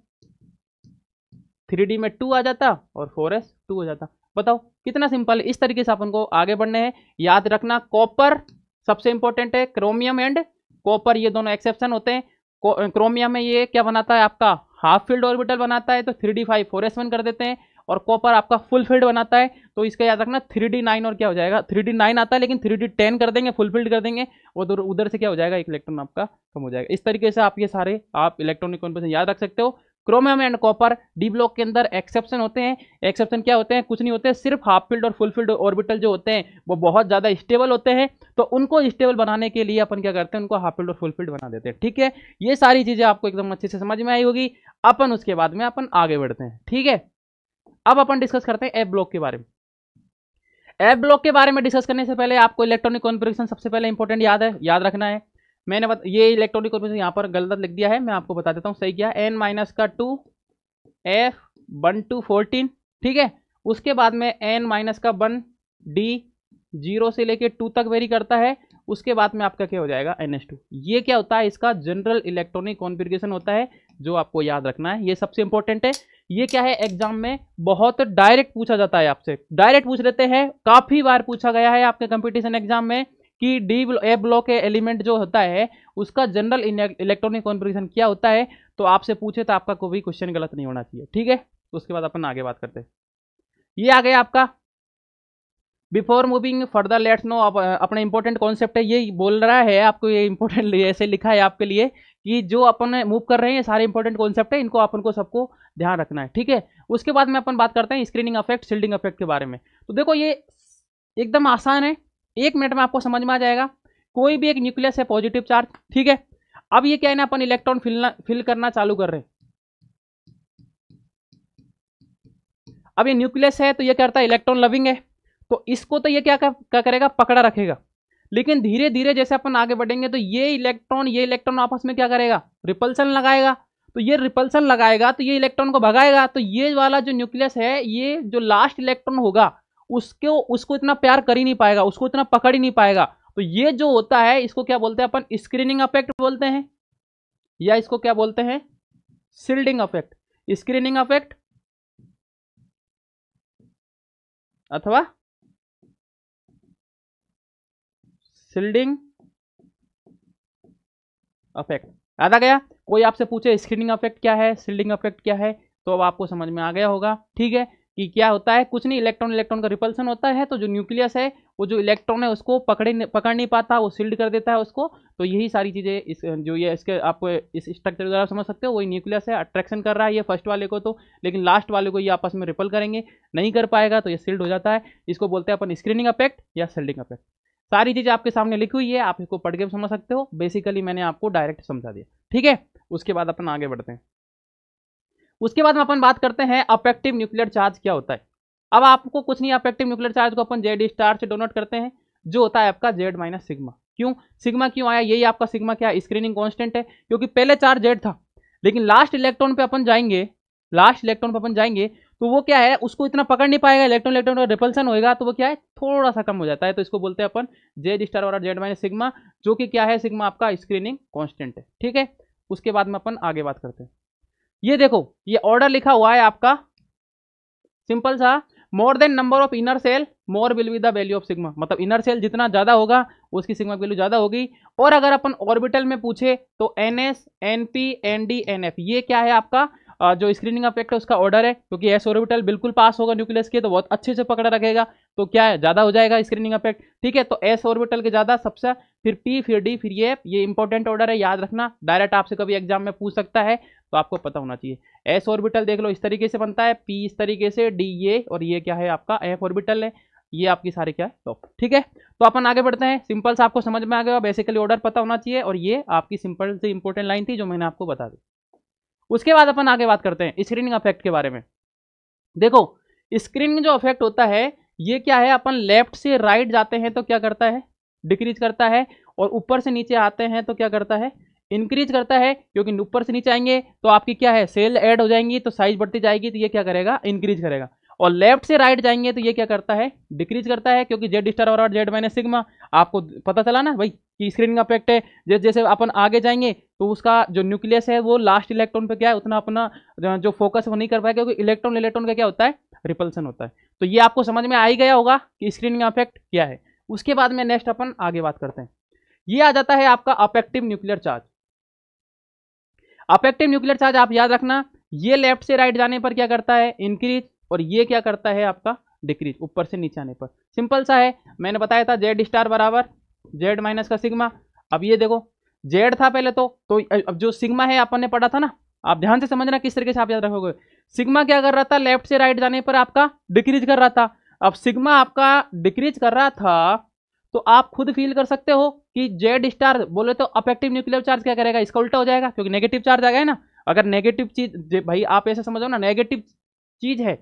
थ्री डी में टू आ जाता और फोर एस टू हो जाता बताओ कितना सिंपल इस तरीके से अपन को आगे बढ़ने हैं याद रखना कॉपर सबसे इंपॉर्टेंट है क्रोमियम एंड कॉपर ये दोनों एक्सेप्शन होते हैं क्रोमियम में ये क्या बनाता है आपका हाफ फील्ड ऑर्बिटल बनाता है तो three d five four s one कर देते हैं और कॉपर आपका फुल फील्ड बनाता है तो इसका याद रखना थ्री डी नाइन और क्या हो जाएगा थ्री डी नाइन आता है लेकिन थ्री डी टेन कर देंगे फुल फील्ड कर देंगे उधर तो उधर से क्या हो जाएगा एक इलेक्ट्रॉन आपका कम हो जाएगा इस तरीके से आप ये सारे आप इलेक्ट्रॉनिक कॉन्फेशन याद रख सकते हो chromium and copper d block के अंदर एक्सेप्शन होते हैं एक्सेप्शन क्या होते हैं कुछ नहीं होते सिर्फ हाफ फील्ड और फुल फील्ड ऑर्बिटल जो होते हैं वो बहुत ज़्यादा स्टेबल होते हैं तो उनको स्टेबल बनाने के लिए अपन क्या करते हैं उनको हाफ फील्ड और फुल फील्ड बना देते हैं ठीक है ये सारी चीज़ें आपको एकदम अच्छे से समझ में आई होगी अपन उसके बाद में अपन आगे बढ़ते हैं ठीक है अब अपन डिस्कस करते हैं एप ब्लॉक के बारे में एप ब्लॉक के बारे में डिस्कस करने से पहले आपको इलेक्ट्रॉनिक कॉन्फ्रिक्शन सबसे पहले इंपॉर्टेंट याद है याद रखना है मैंने बत, ये इलेक्ट्रॉनिक कॉर्पोरेशन यहाँ पर गलत लिख दिया है मैं आपको बता देता हूँ सही क्या एन माइनस का two f one to fourteen ठीक है उसके बाद में एन माइनस का वन डी जीरो से लेके टू तक वेरी करता है उसके बाद में आपका क्या हो जाएगा एन एस टू ये क्या होता है इसका जनरल इलेक्ट्रॉनिक कॉन्फ़िगरेशन होता है जो आपको याद रखना है ये सबसे इंपॉर्टेंट है ये क्या है एग्जाम में बहुत डायरेक्ट पूछा जाता है आपसे डायरेक्ट पूछ लेते हैं काफ़ी बार पूछा गया है आपके कंपटीशन एग्जाम में कि डी ए ब्लॉक के एलिमेंट जो होता है उसका जनरल इलेक्ट्रॉनिक कॉन्फ़िगरेशन क्या होता है तो आपसे पूछे तो आपका कोई भी क्वेश्चन गलत नहीं होना चाहिए ठीक है तो उसके बाद अपन आगे बात करते हैं ये आ गया आपका before moving further let's know अपने इंपॉर्टेंट कॉन्सेप्ट है ये बोल रहा है आपको ये इंपॉर्टेंट ऐसे लिखा है आपके लिए कि जो अपन मूव कर रहे हैं सारे इंपॉर्टेंट कॉन्सेप्ट है इनको अपन को सबको ध्यान रखना है ठीक है उसके बाद में अपन बात करते हैं स्क्रीनिंग अफेक्ट शील्डिंग अफेक्ट के बारे में तो देखो ये एकदम आसान है एक मिनट में आपको समझ में आ जाएगा कोई भी एक न्यूक्लियस है पॉजिटिव चार्ज ठीक है अब ये क्या है ना अपन इलेक्ट्रॉन फिलना फिल करना चालू कर रहे हैं अब ये न्यूक्लियस है तो ये करता है इलेक्ट्रॉन लविंग है तो इसको तो ये क्या कर, क्या करेगा पकड़ा रखेगा लेकिन धीरे धीरे जैसे अपन आगे बढ़ेंगे तो ये इलेक्ट्रॉन ये इलेक्ट्रॉन आपस में क्या करेगा रिपल्सन लगाएगा तो ये रिपल्सन लगाएगा तो ये इलेक्ट्रॉन को भगाएगा तो ये वाला जो न्यूक्लियस है ये जो लास्ट इलेक्ट्रॉन होगा उसको उसको इतना प्यार कर ही नहीं पाएगा उसको इतना पकड़ ही नहीं पाएगा तो ये जो होता है इसको क्या बोलते हैं अपन स्क्रीनिंग अफेक्ट बोलते हैं या इसको क्या बोलते हैं सिल्डिंग अफेक्ट स्क्रीनिंग अफेक्ट अथवा सिल्डिंग अफेक्ट आ गया कोई आपसे पूछे स्क्रीनिंग अफेक्ट क्या है सील्डिंग अफेक्ट क्या है तो अब आपको समझ में आ गया होगा ठीक है कि क्या होता है कुछ नहीं इलेक्ट्रॉन इलेक्ट्रॉन का रिपल्सन होता है तो जो न्यूक्लियस है वो जो इलेक्ट्रॉन है उसको पकड़े पकड़ नहीं पाता वो सील्ड कर देता है उसको तो यही सारी चीज़ें इस जो ये इसके आपको इस स्ट्रक्चर द्वारा समझ सकते हो वही न्यूक्लियस है अट्रैक्शन कर रहा है ये फर्स्ट वाले को तो लेकिन लास्ट वाले को ये आपस में रिपल करेंगे नहीं कर पाएगा तो ये सील्ड हो जाता है इसको बोलते हैं अपन स्क्रीनिंग अपेक्ट या सेल्डिंग अपेक्ट सारी चीज़ें आपके सामने लिखी हुई है आप इसको पढ़ के समझ सकते हो बेसिकली मैंने आपको डायरेक्ट समझा दिया ठीक है उसके बाद अपन आगे बढ़ते हैं उसके बाद में अपन बात करते हैं अफेक्टिव न्यूक्लियर चार्ज क्या होता है अब आपको कुछ नहीं अफेक्टिव न्यूक्लियर चार्ज को अपन जेड स्टार से डोनोट करते हैं जो होता है आपका जेड माइनस सिग्मा क्यों सिग्मा क्यों आया यही आपका सिग्मा क्या स्क्रीनिंग कॉन्स्टेंट है क्योंकि पहले चार जेड था लेकिन लास्ट इलेक्ट्रॉन पर अपन जाएंगे लास्ट इलेक्ट्रॉन पे अपन जाएंगे तो वो क्या है उसको इतना पकड़ नहीं पाएगा इलेक्ट्रॉन इलेक्ट्रॉन का रिपल्सन होएगा तो वो क्या है थोड़ा सा कम हो जाता है तो इसको बोलते हैं अपन जेड स्टार और जेड माइनस सिग्मा जो कि क्या है सिग्मा आपका स्क्रीनिंग कॉन्स्टेंट है ठीक है उसके बाद में अपन आगे बात करते हैं ये देखो ये ऑर्डर लिखा हुआ है आपका सिंपल सा more than number of inner shell more will be the value of sigma मतलब इनर सेल जितना ज्यादा होगा उसकी सिग्मा वैल्यू ज्यादा होगी और अगर अपन ऑर्बिटल में पूछे तो n s n p n d n f ये क्या है आपका जो स्क्रीनिंग अफेक्ट है उसका ऑर्डर है क्योंकि एस ऑर्बिटल बिल्कुल पास होगा न्यूक्लियस के तो बहुत अच्छे से पकड़ा रखेगा तो क्या है ज़्यादा हो जाएगा स्क्रीनिंग अफेक्ट ठीक है तो एस ऑर्बिटल के ज़्यादा सबसे फिर पी फिर डी फिर ये ये इंपॉर्टेंट ऑर्डर है याद रखना डायरेक्ट आपसे कभी एग्जाम में पूछ सकता है तो आपको पता होना चाहिए एस ऑर्बिटल देख लो इस तरीके से बनता है पी इस तरीके से डी ये और ये क्या है आपका एफ ऑर्बिटल है ये आपकी सारे क्या है ठीक है तो अपन आगे बढ़ते हैं सिंपल से आपको समझ में आ गया बेसिकली ऑर्डर पता होना चाहिए और ये आपकी सिंपल से इंपॉर्टेंट लाइन थी जो मैंने आपको बता दी उसके बाद अपन आगे बात करते हैं स्क्रीनिंग अफेक्ट के बारे में देखो स्क्रीनिंग जो अफेक्ट होता है ये क्या है अपन लेफ्ट से राइट जाते हैं तो क्या करता है डिक्रीज करता है और ऊपर से नीचे आते हैं तो क्या करता है इंक्रीज करता है क्योंकि ऊपर से नीचे आएंगे तो आपकी क्या है सेल ऐड हो जाएंगी तो साइज बढ़ती जाएगी तो ये क्या करेगा इंक्रीज करेगा और लेफ्ट से राइट जाएंगे तो ये क्या करता है डिक्रीज करता है क्योंकि जेड स्टार और जेड माइनस सिग्मा आपको पता चला ना भाई कि स्क्रीन का इफेक्ट है जैसे जैसे अपन आगे जाएंगे तो उसका जो न्यूक्लियस है वो लास्ट इलेक्ट्रॉन पे क्या है उतना अपना जो फोकस वो नहीं कर पाया क्योंकि इलेक्ट्रॉन इलेक्ट्रॉन का क्या होता है रिपल्सन होता है तो ये आपको समझ में आ ही गया होगा कि स्क्रीन का इफेक्ट क्या है उसके बाद में नेक्स्ट अपन आगे बात करते हैं ये आ जाता है आपका effective nuclear charge effective nuclear charge आप याद रखना ये लेफ्ट से राइट जाने पर क्या करता है इंक्रीज और ये क्या करता है आपका डिक्रीज ऊपर से नीचे आने पर सिंपल सा है मैंने बताया था जेड स्टार बराबर जेड माइनस का सिग्मा अब ये देखो जेड था पहले तो तो अब जो सिग्मा है आपने पढ़ा था ना आप ध्यान से समझना किस तरीके से आप याद रखोगे सिग्मा क्या कर रहा था लेफ्ट से राइट जाने पर आपका डिक्रीज कर रहा था अब सिग्मा आपका डिक्रीज कर रहा था तो आप खुद फील कर सकते हो कि जेड स्टार बोले तो अफेक्टिव न्यूक्लियर चार्ज क्या करेगा इसका उल्टा हो जाएगा क्योंकि नेगेटिव चार्ज आ गया ना अगर नेगेटिव चीज भाई आप ऐसे समझो ना नेगेटिव चीज है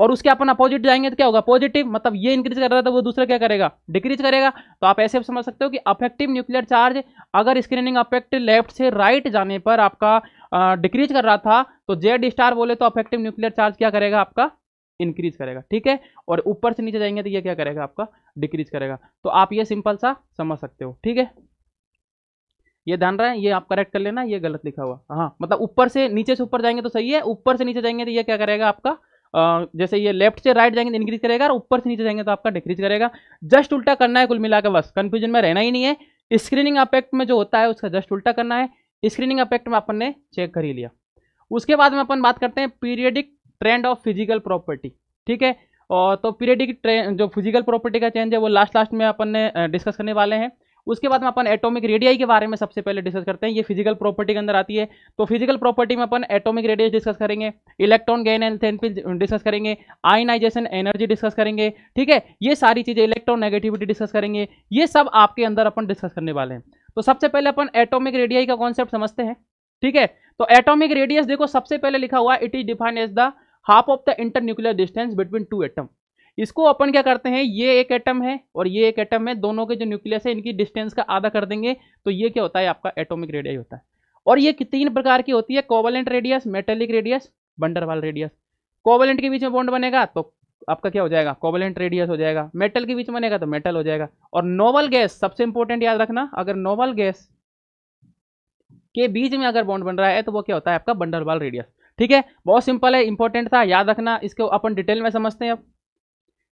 और उसके अपन अपोजिट जाएंगे तो क्या होगा पॉजिटिव मतलब ये इंक्रीज कर रहा है तो वो दूसरा क्या करेगा डिक्रीज करेगा तो आप ऐसे समझ सकते हो कि अफेक्टिव न्यूक्लियर चार्ज अगर स्क्रीनिंग अफेक्ट लेफ्ट से राइट जाने पर आपका डिक्रीज कर रहा था तो जेड स्टार बोले तो अफेक्टिव न्यूक्लियर चार्ज क्या करेगा आपका इंक्रीज करेगा ठीक है और ऊपर से नीचे जाएंगे तो ये क्या करेगा आपका डिक्रीज करेगा तो आप ये सिंपल सा समझ सकते हो ठीक है ये ध्यान रहे ये आप करेक्ट कर लेना ये गलत लिखा हुआ हाँ मतलब ऊपर से नीचे से ऊपर जाएंगे तो सही है ऊपर से नीचे जाएंगे तो ये क्या करेगा आपका जैसे ये लेफ्ट से राइट जाएंगे तो इंक्रीज करेगा और ऊपर से नीचे जाएंगे तो आपका डिक्रीज करेगा जस्ट उल्टा करना है कुल मिला बस कन्फ्यूजन में रहना ही नहीं है स्क्रीनिंग अपेक्ट में जो होता है उसका जस्ट उल्टा करना है स्क्रीनिंग अपेक्ट में अपन ने चेक कर ही लिया उसके बाद में अपन बात करते हैं periodic trend of physical property ठीक है और तो पीरियडिक ट्रेंड जो फिजिकल प्रॉपर्टी का चेंज है वो लास्ट लास्ट में अपन ने डिस्कस करने वाले हैं उसके बाद में अपन एटॉमिक रेडियाई के बारे में सबसे पहले डिस्कस करते हैं ये फिजिकल प्रॉपर्टी के अंदर आती है तो फिजिकल प्रॉपर्टी में अपन एटॉमिक रेडियस डिस्कस करेंगे electron gain enthalpy discuss करेंगे आयनाइजेशन एनर्जी डिस्कस करेंगे ठीक है ये सारी चीज़ें इलेक्ट्रॉन नेगेटिविटी डिस्कस करेंगे ये सब आपके अंदर अपन डिस्कस करने वाले हैं तो सबसे पहले अपन एटोमिक रेडियाई का कॉन्सेप्ट समझते हैं ठीक है तो एटॉमिक रेडियस देखो सबसे पहले लिखा हुआ it is defined as the half of the inter nuclear distance between two atom इसको अपन क्या करते हैं ये एक एटम है और ये एक एटम है दोनों के जो न्यूक्लियस है इनकी डिस्टेंस का आधा कर देंगे तो ये क्या होता है आपका एटोमिक रेडियस होता है और ये तीन प्रकार की होती है covalent radius metallic radius van der Waals radius covalent के बीच में बॉन्ड बनेगा तो आपका क्या हो जाएगा कोवलेंट रेडियस हो जाएगा मेटल के बीच में बनेगा तो मेटल हो जाएगा और नोवल गैस सबसे इंपॉर्टेंट याद रखना अगर नोवल गैस के बीच में अगर बॉन्ड बन रहा है तो वो क्या होता है आपका बंडरवाल रेडियस ठीक है बहुत सिंपल है इंपॉर्टेंट था याद रखना इसको अपन डिटेल में समझते हैं अब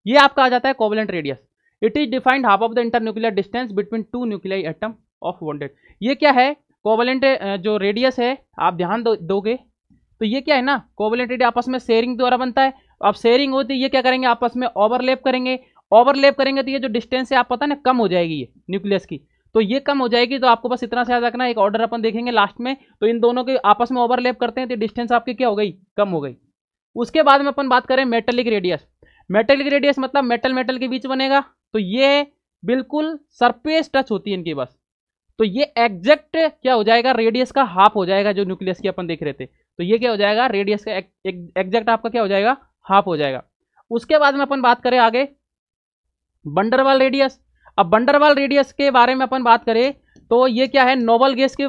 ये आपका आ जाता है covalent radius it is defined half of the inter nuclear distance between two nuclear atom of wanted ये क्या है कोवलेंट जो रेडियस है आप ध्यान दो, दोगे तो ये क्या है ना कोवलेंट रेडियस आपस में शेयरिंग द्वारा बनता है अब शेयरिंग होती है ये क्या करेंगे आपस में ओवरलेप करेंगे ओवरलेप करेंगे तो ये जो डिस्टेंस है आप पता ना कम हो जाएगी ये न्यूक्लियस की तो ये कम हो जाएगी तो आपको बस इतना से याद रखना एक ऑर्डर अपन देखेंगे लास्ट में तो इन दोनों के आपस में ओवरलेप करते हैं तो डिस्टेंस आपकी क्या हो गई कम हो गई उसके बाद में अपन बात करें मेटलिक रेडियस की रेडियस मतलब मेटल मेटल के बीच बनेगा तो ये बिल्कुल सरफेस टच होती है इनकी बस तो ये एग्जैक्ट क्या हो जाएगा रेडियस का हाफ हो जाएगा जो न्यूक्लियस की अपन देख रहे थे तो ये क्या हो जाएगा रेडियस का एग्जैक्ट आपका क्या हो जाएगा हाफ हो जाएगा उसके बाद में अपन बात करें आगे बंडरवाल रेडियस अब बंडरवाल रेडियस के बारे में अपन बात करें तो ये क्या है नोबल गैस के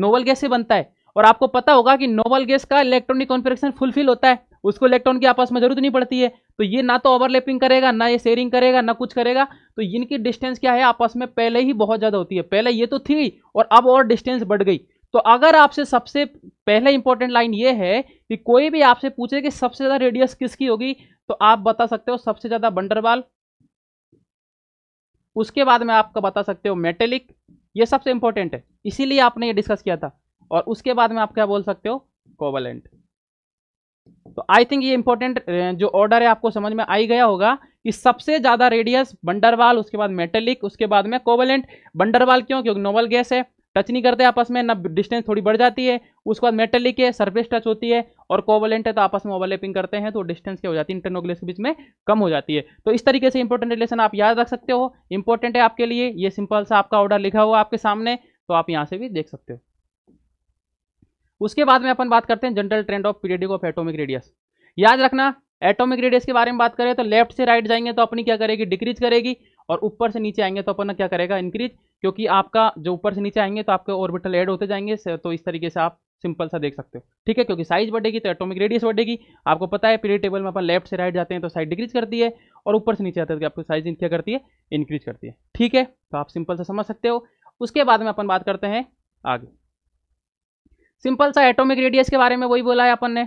नोबल गैस से बनता है और आपको पता होगा कि नोबल गैस का इलेक्ट्रॉनिक कॉन्फ्रेक्शन फुलफिल होता है उसको इलेक्ट्रॉन की आपस में जरूरत नहीं पड़ती है तो ये ना तो ओवरलैपिंग करेगा ना ये शेयरिंग करेगा ना कुछ करेगा तो इनकी डिस्टेंस क्या है आपस में पहले ही बहुत ज़्यादा होती है पहले ये तो थी और अब और डिस्टेंस बढ़ गई तो अगर आपसे सबसे पहला इंपॉर्टेंट लाइन ये है कि कोई भी आपसे पूछे कि सबसे ज़्यादा रेडियस किसकी होगी तो आप बता सकते हो सबसे ज़्यादा बंडरवाल उसके बाद में आपका बता सकते हो मेटेलिक ये सबसे इंपॉर्टेंट है इसीलिए आपने ये डिस्कस किया था और उसके बाद में आप क्या बोल सकते हो कोवलेंट तो आई थिंक ये इंपॉर्टेंट जो ऑर्डर है आपको समझ में आई गया होगा कि सबसे ज़्यादा रेडियस बंडरवाल उसके बाद मेटेलिक उसके बाद में कोवलेंट बंडरवाल क्यों क्योंकि नोबल गैस है टच नहीं करते आपस में ना डिस्टेंस थोड़ी बढ़ जाती है उसके बाद मेटेलिक है सरफेस टच होती है और कोवलेंट है तो आपस में ओवरलैपिंग करते हैं तो डिस्टेंस क्या हो जाती है इंटरनोगलेस के बीच में कम हो जाती है तो इस तरीके से इंपॉर्टेंट रिलेशन आप याद रख सकते हो इंपॉर्टेंट है आपके लिए ये सिंपल सा आपका ऑर्डर लिखा हुआ आपके सामने तो आप यहाँ से भी देख सकते हो उसके बाद में अपन बात करते हैं general trend of periodic of atomic radius याद रखना एटोमिक रेडियस के बारे में बात करें तो लेफ्ट से राइट जाएंगे तो अपनी क्या करेगी डिक्रीज करेगी और ऊपर से नीचे आएंगे तो अपन क्या करेगा इंक्रीज क्योंकि आपका जो ऊपर से नीचे आएंगे तो आपके ऑर्बिटल एड होते जाएंगे तो इस तरीके से आप सिंपल सा देख सकते हो ठीक है क्योंकि साइज बढ़ेगी तो एटॉमिक रेडियस बढ़ेगी आपको पता है पीरियड टेबल में अपन लेफ्ट से राइट जाते हैं तो साइड डिक्रीज करती है और ऊपर से नीचे आते हैं तो आपको साइज क्या करती है इंक्रीज करती है ठीक है तो आप सिंपल से समझ सकते हो उसके बाद में अपन बात करते हैं आगे सिंपल सा एटॉमिक रेडियस के बारे में वही बोला है अपन ने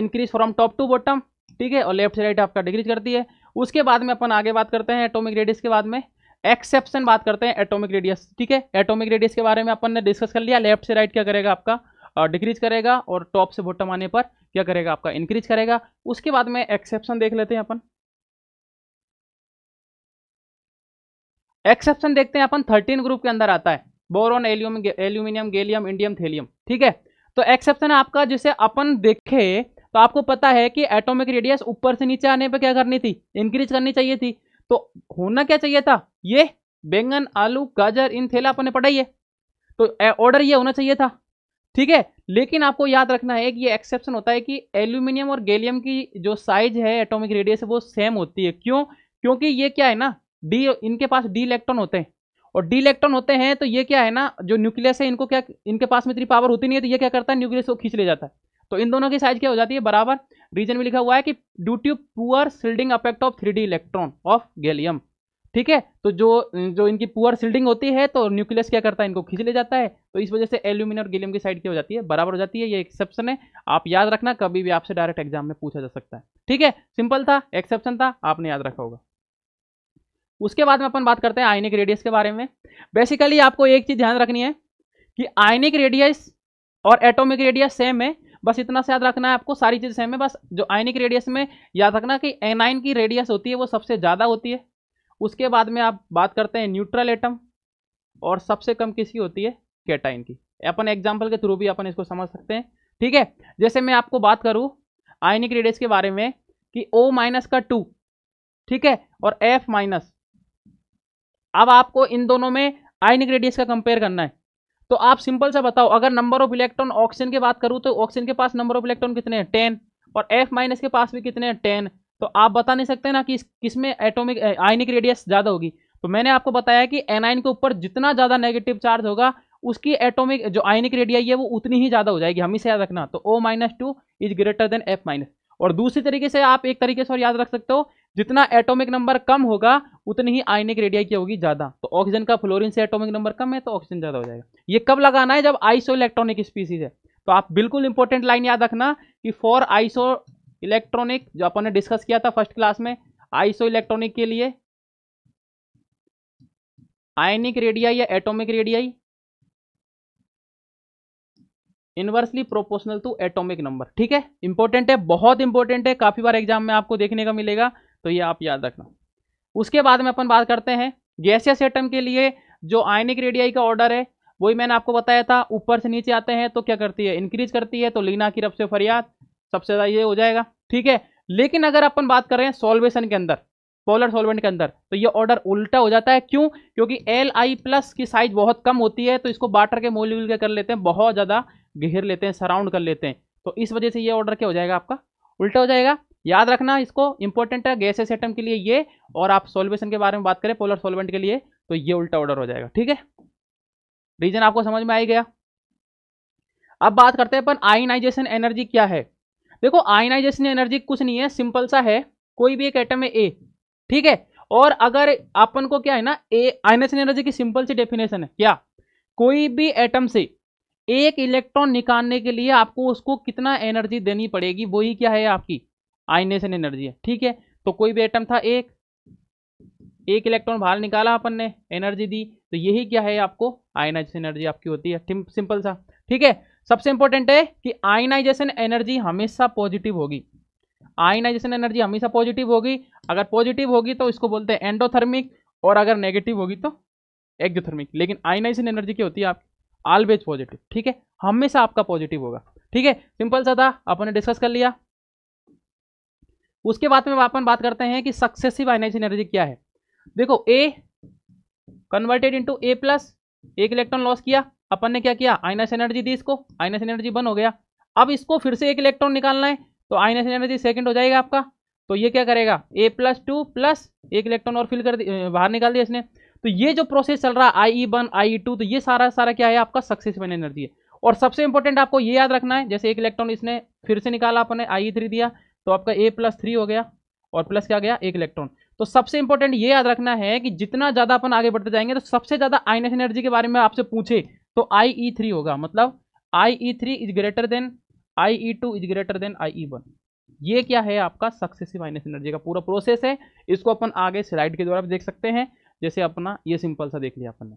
increase from top to bottom ठीक है और लेफ्ट से राइट आपका डिक्रीज करती है उसके बाद में अपन आगे बात करते हैं एटोमिक रेडियस के बाद में एक्सेप्शन बात करते हैं एटोमिक रेडियस ठीक है एटोमिक रेडियस के बारे में अपन ने डिस्कस कर लिया लेफ्ट से राइट क्या करेगा आपका डिक्रीज करेगा और टॉप से बॉटम आने पर क्या करेगा आपका इंक्रीज करेगा उसके बाद में एक्सेप्शन देख लेते हैं अपन एक्सेप्शन देखते हैं अपन थर्टीन ग्रुप के अंदर आता है boron alum aluminium gallium indium thallium ठीक है तो एक्सेप्शन आपका जिसे अपन देखे तो आपको पता है कि एटॉमिक रेडियस ऊपर से नीचे आने पर क्या करनी थी इंक्रीज करनी चाहिए थी तो होना क्या चाहिए था ये बैंगन आलू गाजर इन थैला अपन ने पढ़ाई है तो ऑर्डर ये होना चाहिए था ठीक है लेकिन आपको याद रखना है कि ये एक्सेप्शन होता है कि एल्यूमिनियम और गैलियम की जो साइज है एटॉमिक रेडियस वो सेम होती है क्यों क्योंकि ये क्या है ना डी इनके पास डी इलेक्ट्रॉन होते हैं और डी इलेक्ट्रॉन होते हैं तो ये क्या है ना जो न्यूक्लियस है इनको क्या इनके पास में इतनी पावर होती नहीं है तो ये क्या करता है न्यूक्लियस को खींच ले जाता है तो इन दोनों की साइज क्या हो जाती है बराबर रीजन में लिखा हुआ है कि due to poor shielding effect of three electron of gallium ठीक है तो जो जो इनकी पुअर सील्डिंग होती है तो न्यूक्लियस क्या करता है इनको खींच ले जाता है तो इस वजह से एल्यूमिनियम और गैलियम की साइड क्या हो जाती है बराबर हो जाती है ये एक्सेप्शन है आप याद रखना कभी भी आपसे डायरेक्ट एग्जाम में पूछा जा सकता है ठीक है सिंपल था एक्सेप्शन था आपने याद रखा होगा उसके बाद में अपन बात करते हैं आयनिक रेडियस के बारे में बेसिकली आपको एक चीज़ ध्यान रखनी है कि आयनिक रेडियस और एटॉमिक रेडियस सेम है बस इतना से याद रखना है आपको सारी चीज़ सेम है बस जो आयनिक रेडियस में याद रखना कि एनाइन की रेडियस होती है वो सबसे ज़्यादा होती है उसके बाद में आप बात करते हैं न्यूट्रल एटम और सबसे कम किसी होती है केटाइन की अपन एग्जाम्पल के थ्रू भी अपन इसको समझ सकते हैं ठीक है जैसे मैं आपको बात करूँ आयनिक रेडियस के बारे में कि ओ माइनस का टू ठीक है और एफ माइनस अब आपको इन दोनों में आयनिक रेडियस का कंपेयर करना है तो आप सिंपल सा बताओ अगर नंबर ऑफ इलेक्ट्रॉन ऑक्सीजन की बात करूँ तो ऑक्सीजन के पास नंबर ऑफ इलेक्ट्रॉन कितने हैं टेन और एफ माइनस के पास भी कितने हैं टेन तो आप बता नहीं सकते ना कि किस में एटोमिक आयनिक रेडियस ज़्यादा होगी तो मैंने आपको बताया कि एनाइन के ऊपर जितना ज़्यादा नेगेटिव चार्ज होगा उसकी एटोमिक जो आयनिक रेडियाई है वो उतनी ही ज़्यादा हो जाएगी हमेशा याद रखना तो O minus two is greater than F minus और दूसरी तरीके से आप एक तरीके से और याद रख सकते हो जितना एटॉमिक नंबर कम होगा उतनी ही आयनिक रेडियाई की होगी ज्यादा तो ऑक्सीजन का फ्लोरिन से एटॉमिक नंबर कम है तो ऑक्सीजन ज्यादा हो जाएगा ये कब लगाना है जब आइसो इलेक्ट्रॉनिक स्पीसीज है तो आप बिल्कुल इंपॉर्टेंट लाइन याद रखना कि फॉर आइसो इलेक्ट्रॉनिक जो अपन ने डिस्कस किया था फर्स्ट क्लास में आइसो इलेक्ट्रॉनिक के लिए आयनिक रेडियाई या atomic radii inversely proportional to atomic number ठीक है इंपॉर्टेंट है बहुत इंपॉर्टेंट है काफी बार एग्जाम में आपको देखने का मिलेगा तो ये आप याद रखना उसके बाद में अपन बात करते हैं गैसियस एटम के लिए जो आयनिक रेडियाई का ऑर्डर है वही मैंने आपको बताया था ऊपर से नीचे आते हैं तो क्या करती है इंक्रीज करती है तो लीना की रफ से फरियाद सबसे ज़्यादा ये हो जाएगा ठीक है लेकिन अगर अपन बात करें सॉल्वेशन के अंदर पोलर सॉल्वेंट के अंदर तो ये ऑर्डर उल्टा हो जाता है क्यों क्योंकि एल आई प्लस की साइज बहुत कम होती है तो इसको बाटर के मोलिक्यूल के कर लेते हैं बहुत ज़्यादा घेर लेते हैं सराउंड कर लेते हैं तो इस वजह से ये ऑर्डर क्या हो जाएगा आपका उल्टा हो जाएगा याद रखना इसको इंपॉर्टेंट है गैसेस एटम के लिए ये और आप सोल्वेशन के बारे में बात करें पोलर सोलवेंट के लिए तो ये उल्टा ऑर्डर हो जाएगा ठीक है रीजन आपको समझ में आ गया अब बात करते हैं अपन आयनाइजेशन एनर्जी क्या है देखो आयनाइजेशन एनर्जी कुछ नहीं है सिंपल सा है कोई भी एक एटम है ए ठीक है और अगर अपन को क्या है ना ए आयनाइजेशन एनर्जी की सिंपल सी डेफिनेशन है क्या कोई भी एटम से एक इलेक्ट्रॉन निकालने के लिए आपको उसको कितना एनर्जी देनी पड़ेगी वही क्या है आपकी आइनेशन एनर्जी है ठीक है तो कोई भी एटम था एक एक इलेक्ट्रॉन बाहर निकाला अपन ने एनर्जी दी तो यही क्या है आपको आयनाइजेशन एनर्जी आपकी होती है सिंपल सा ठीक है सबसे इंपॉर्टेंट है कि आयनाइजेशन एनर्जी हमेशा पॉजिटिव होगी आयनाइजेशन एनर्जी हमेशा पॉजिटिव होगी अगर पॉजिटिव होगी तो इसको बोलते हैं एंडोथर्मिक और अगर नेगेटिव होगी तो एक्जोथर्मिक लेकिन आयनाइजेशन एनर्जी क्या होती है आपकी ऑलवेज पॉजिटिव ठीक है हमेशा आपका पॉजिटिव होगा ठीक है सिंपल सा था आपने डिस्कस कर लिया उसके बाद में अपन बात करते हैं कि सक्सेसिव आयनाइजेशन एनर्जी क्या है देखो A converted into A plus एक इलेक्ट्रॉन लॉस किया अपन ने क्या किया आइनस एनर्जी दी इसको आइनस एनर्जी बन हो गया अब इसको फिर से एक इलेक्ट्रॉन निकालना है तो आइनस एनर्जी सेकंड हो जाएगा आपका तो ये क्या करेगा ए प्लस टू प्लस एक इलेक्ट्रॉन और फिल कर बाहर निकाल दिया इसने तो ये जो प्रोसेस चल रहा है आई E one I E to तो ये सारा सारा क्या है आपका सक्सेस एनर्जी है और सबसे इंपॉर्टेंट आपको ये याद रखना है जैसे एक इलेक्ट्रॉन इसने फिर से निकाला अपने आई थ्री दिया तो आपका ए प्लस थ्री हो गया और प्लस क्या गया एक इलेक्ट्रॉन तो सबसे इंपॉर्टेंट ये याद रखना है कि जितना ज़्यादा अपन आगे बढ़ते जाएंगे तो सबसे ज़्यादा आईनेस एनर्जी के बारे में आपसे पूछे तो आई ई थ्री होगा मतलब I E three is greater than I E two is greater than I E one ये क्या है आपका सक्सेसिव आइनेस एनर्जी का पूरा प्रोसेस है इसको अपन आगे स्लाइड के द्वारा भी देख सकते हैं जैसे अपना ये सिंपल सा देख लिया अपन ने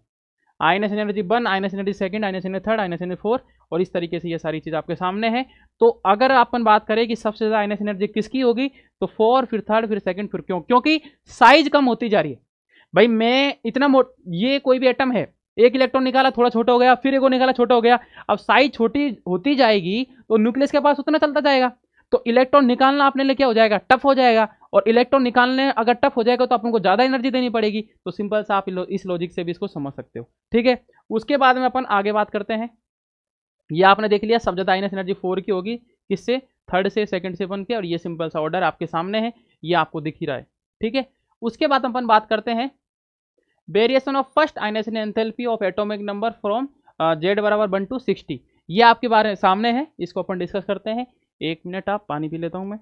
ionization energy one ionization energy second ionization energy third ionization energy four और इस तरीके से ये सारी चीज़ आपके सामने है तो अगर अपन बात करें कि सबसे ज़्यादा आयनस एनर्जी किसकी होगी तो फोर फिर थर्ड फिर सेकेंड फिर क्यों क्योंकि साइज कम होती जा रही है भाई मैं इतना मोट ये कोई भी एटम है एक इलेक्ट्रॉन निकाला थोड़ा छोटा हो गया फिर एक निकाला छोटा हो गया अब साइज छोटी होती जाएगी तो न्यूक्लियस के पास उतना चलता जाएगा तो इलेक्ट्रॉन निकालना अपने लिए क्या हो जाएगा टफ हो जाएगा और इलेक्ट्रॉन निकालने अगर टफ हो जाएगा तो आप उनको ज़्यादा एनर्जी देनी पड़ेगी तो सिंपल सा आप इस लॉजिक से भी इसको समझ सकते हो ठीक है उसके बाद में अपन आगे बात करते हैं ये आपने देख लिया समझौता आइनस एनर्जी फोर की होगी किससे थर्ड से सेकंड से वन के और ये सिंपल सा ऑर्डर आपके सामने है ये आपको दिख ही रहा है ठीक है उसके बाद हम अपन बात करते हैं variation of first ionization enthalpy of atomic number from Z बराबर वन टू सिक्सटी ये आपके बारे सामने है इसको अपन डिस्कस करते हैं एक मिनट आप पानी पी लेता हूँ मैं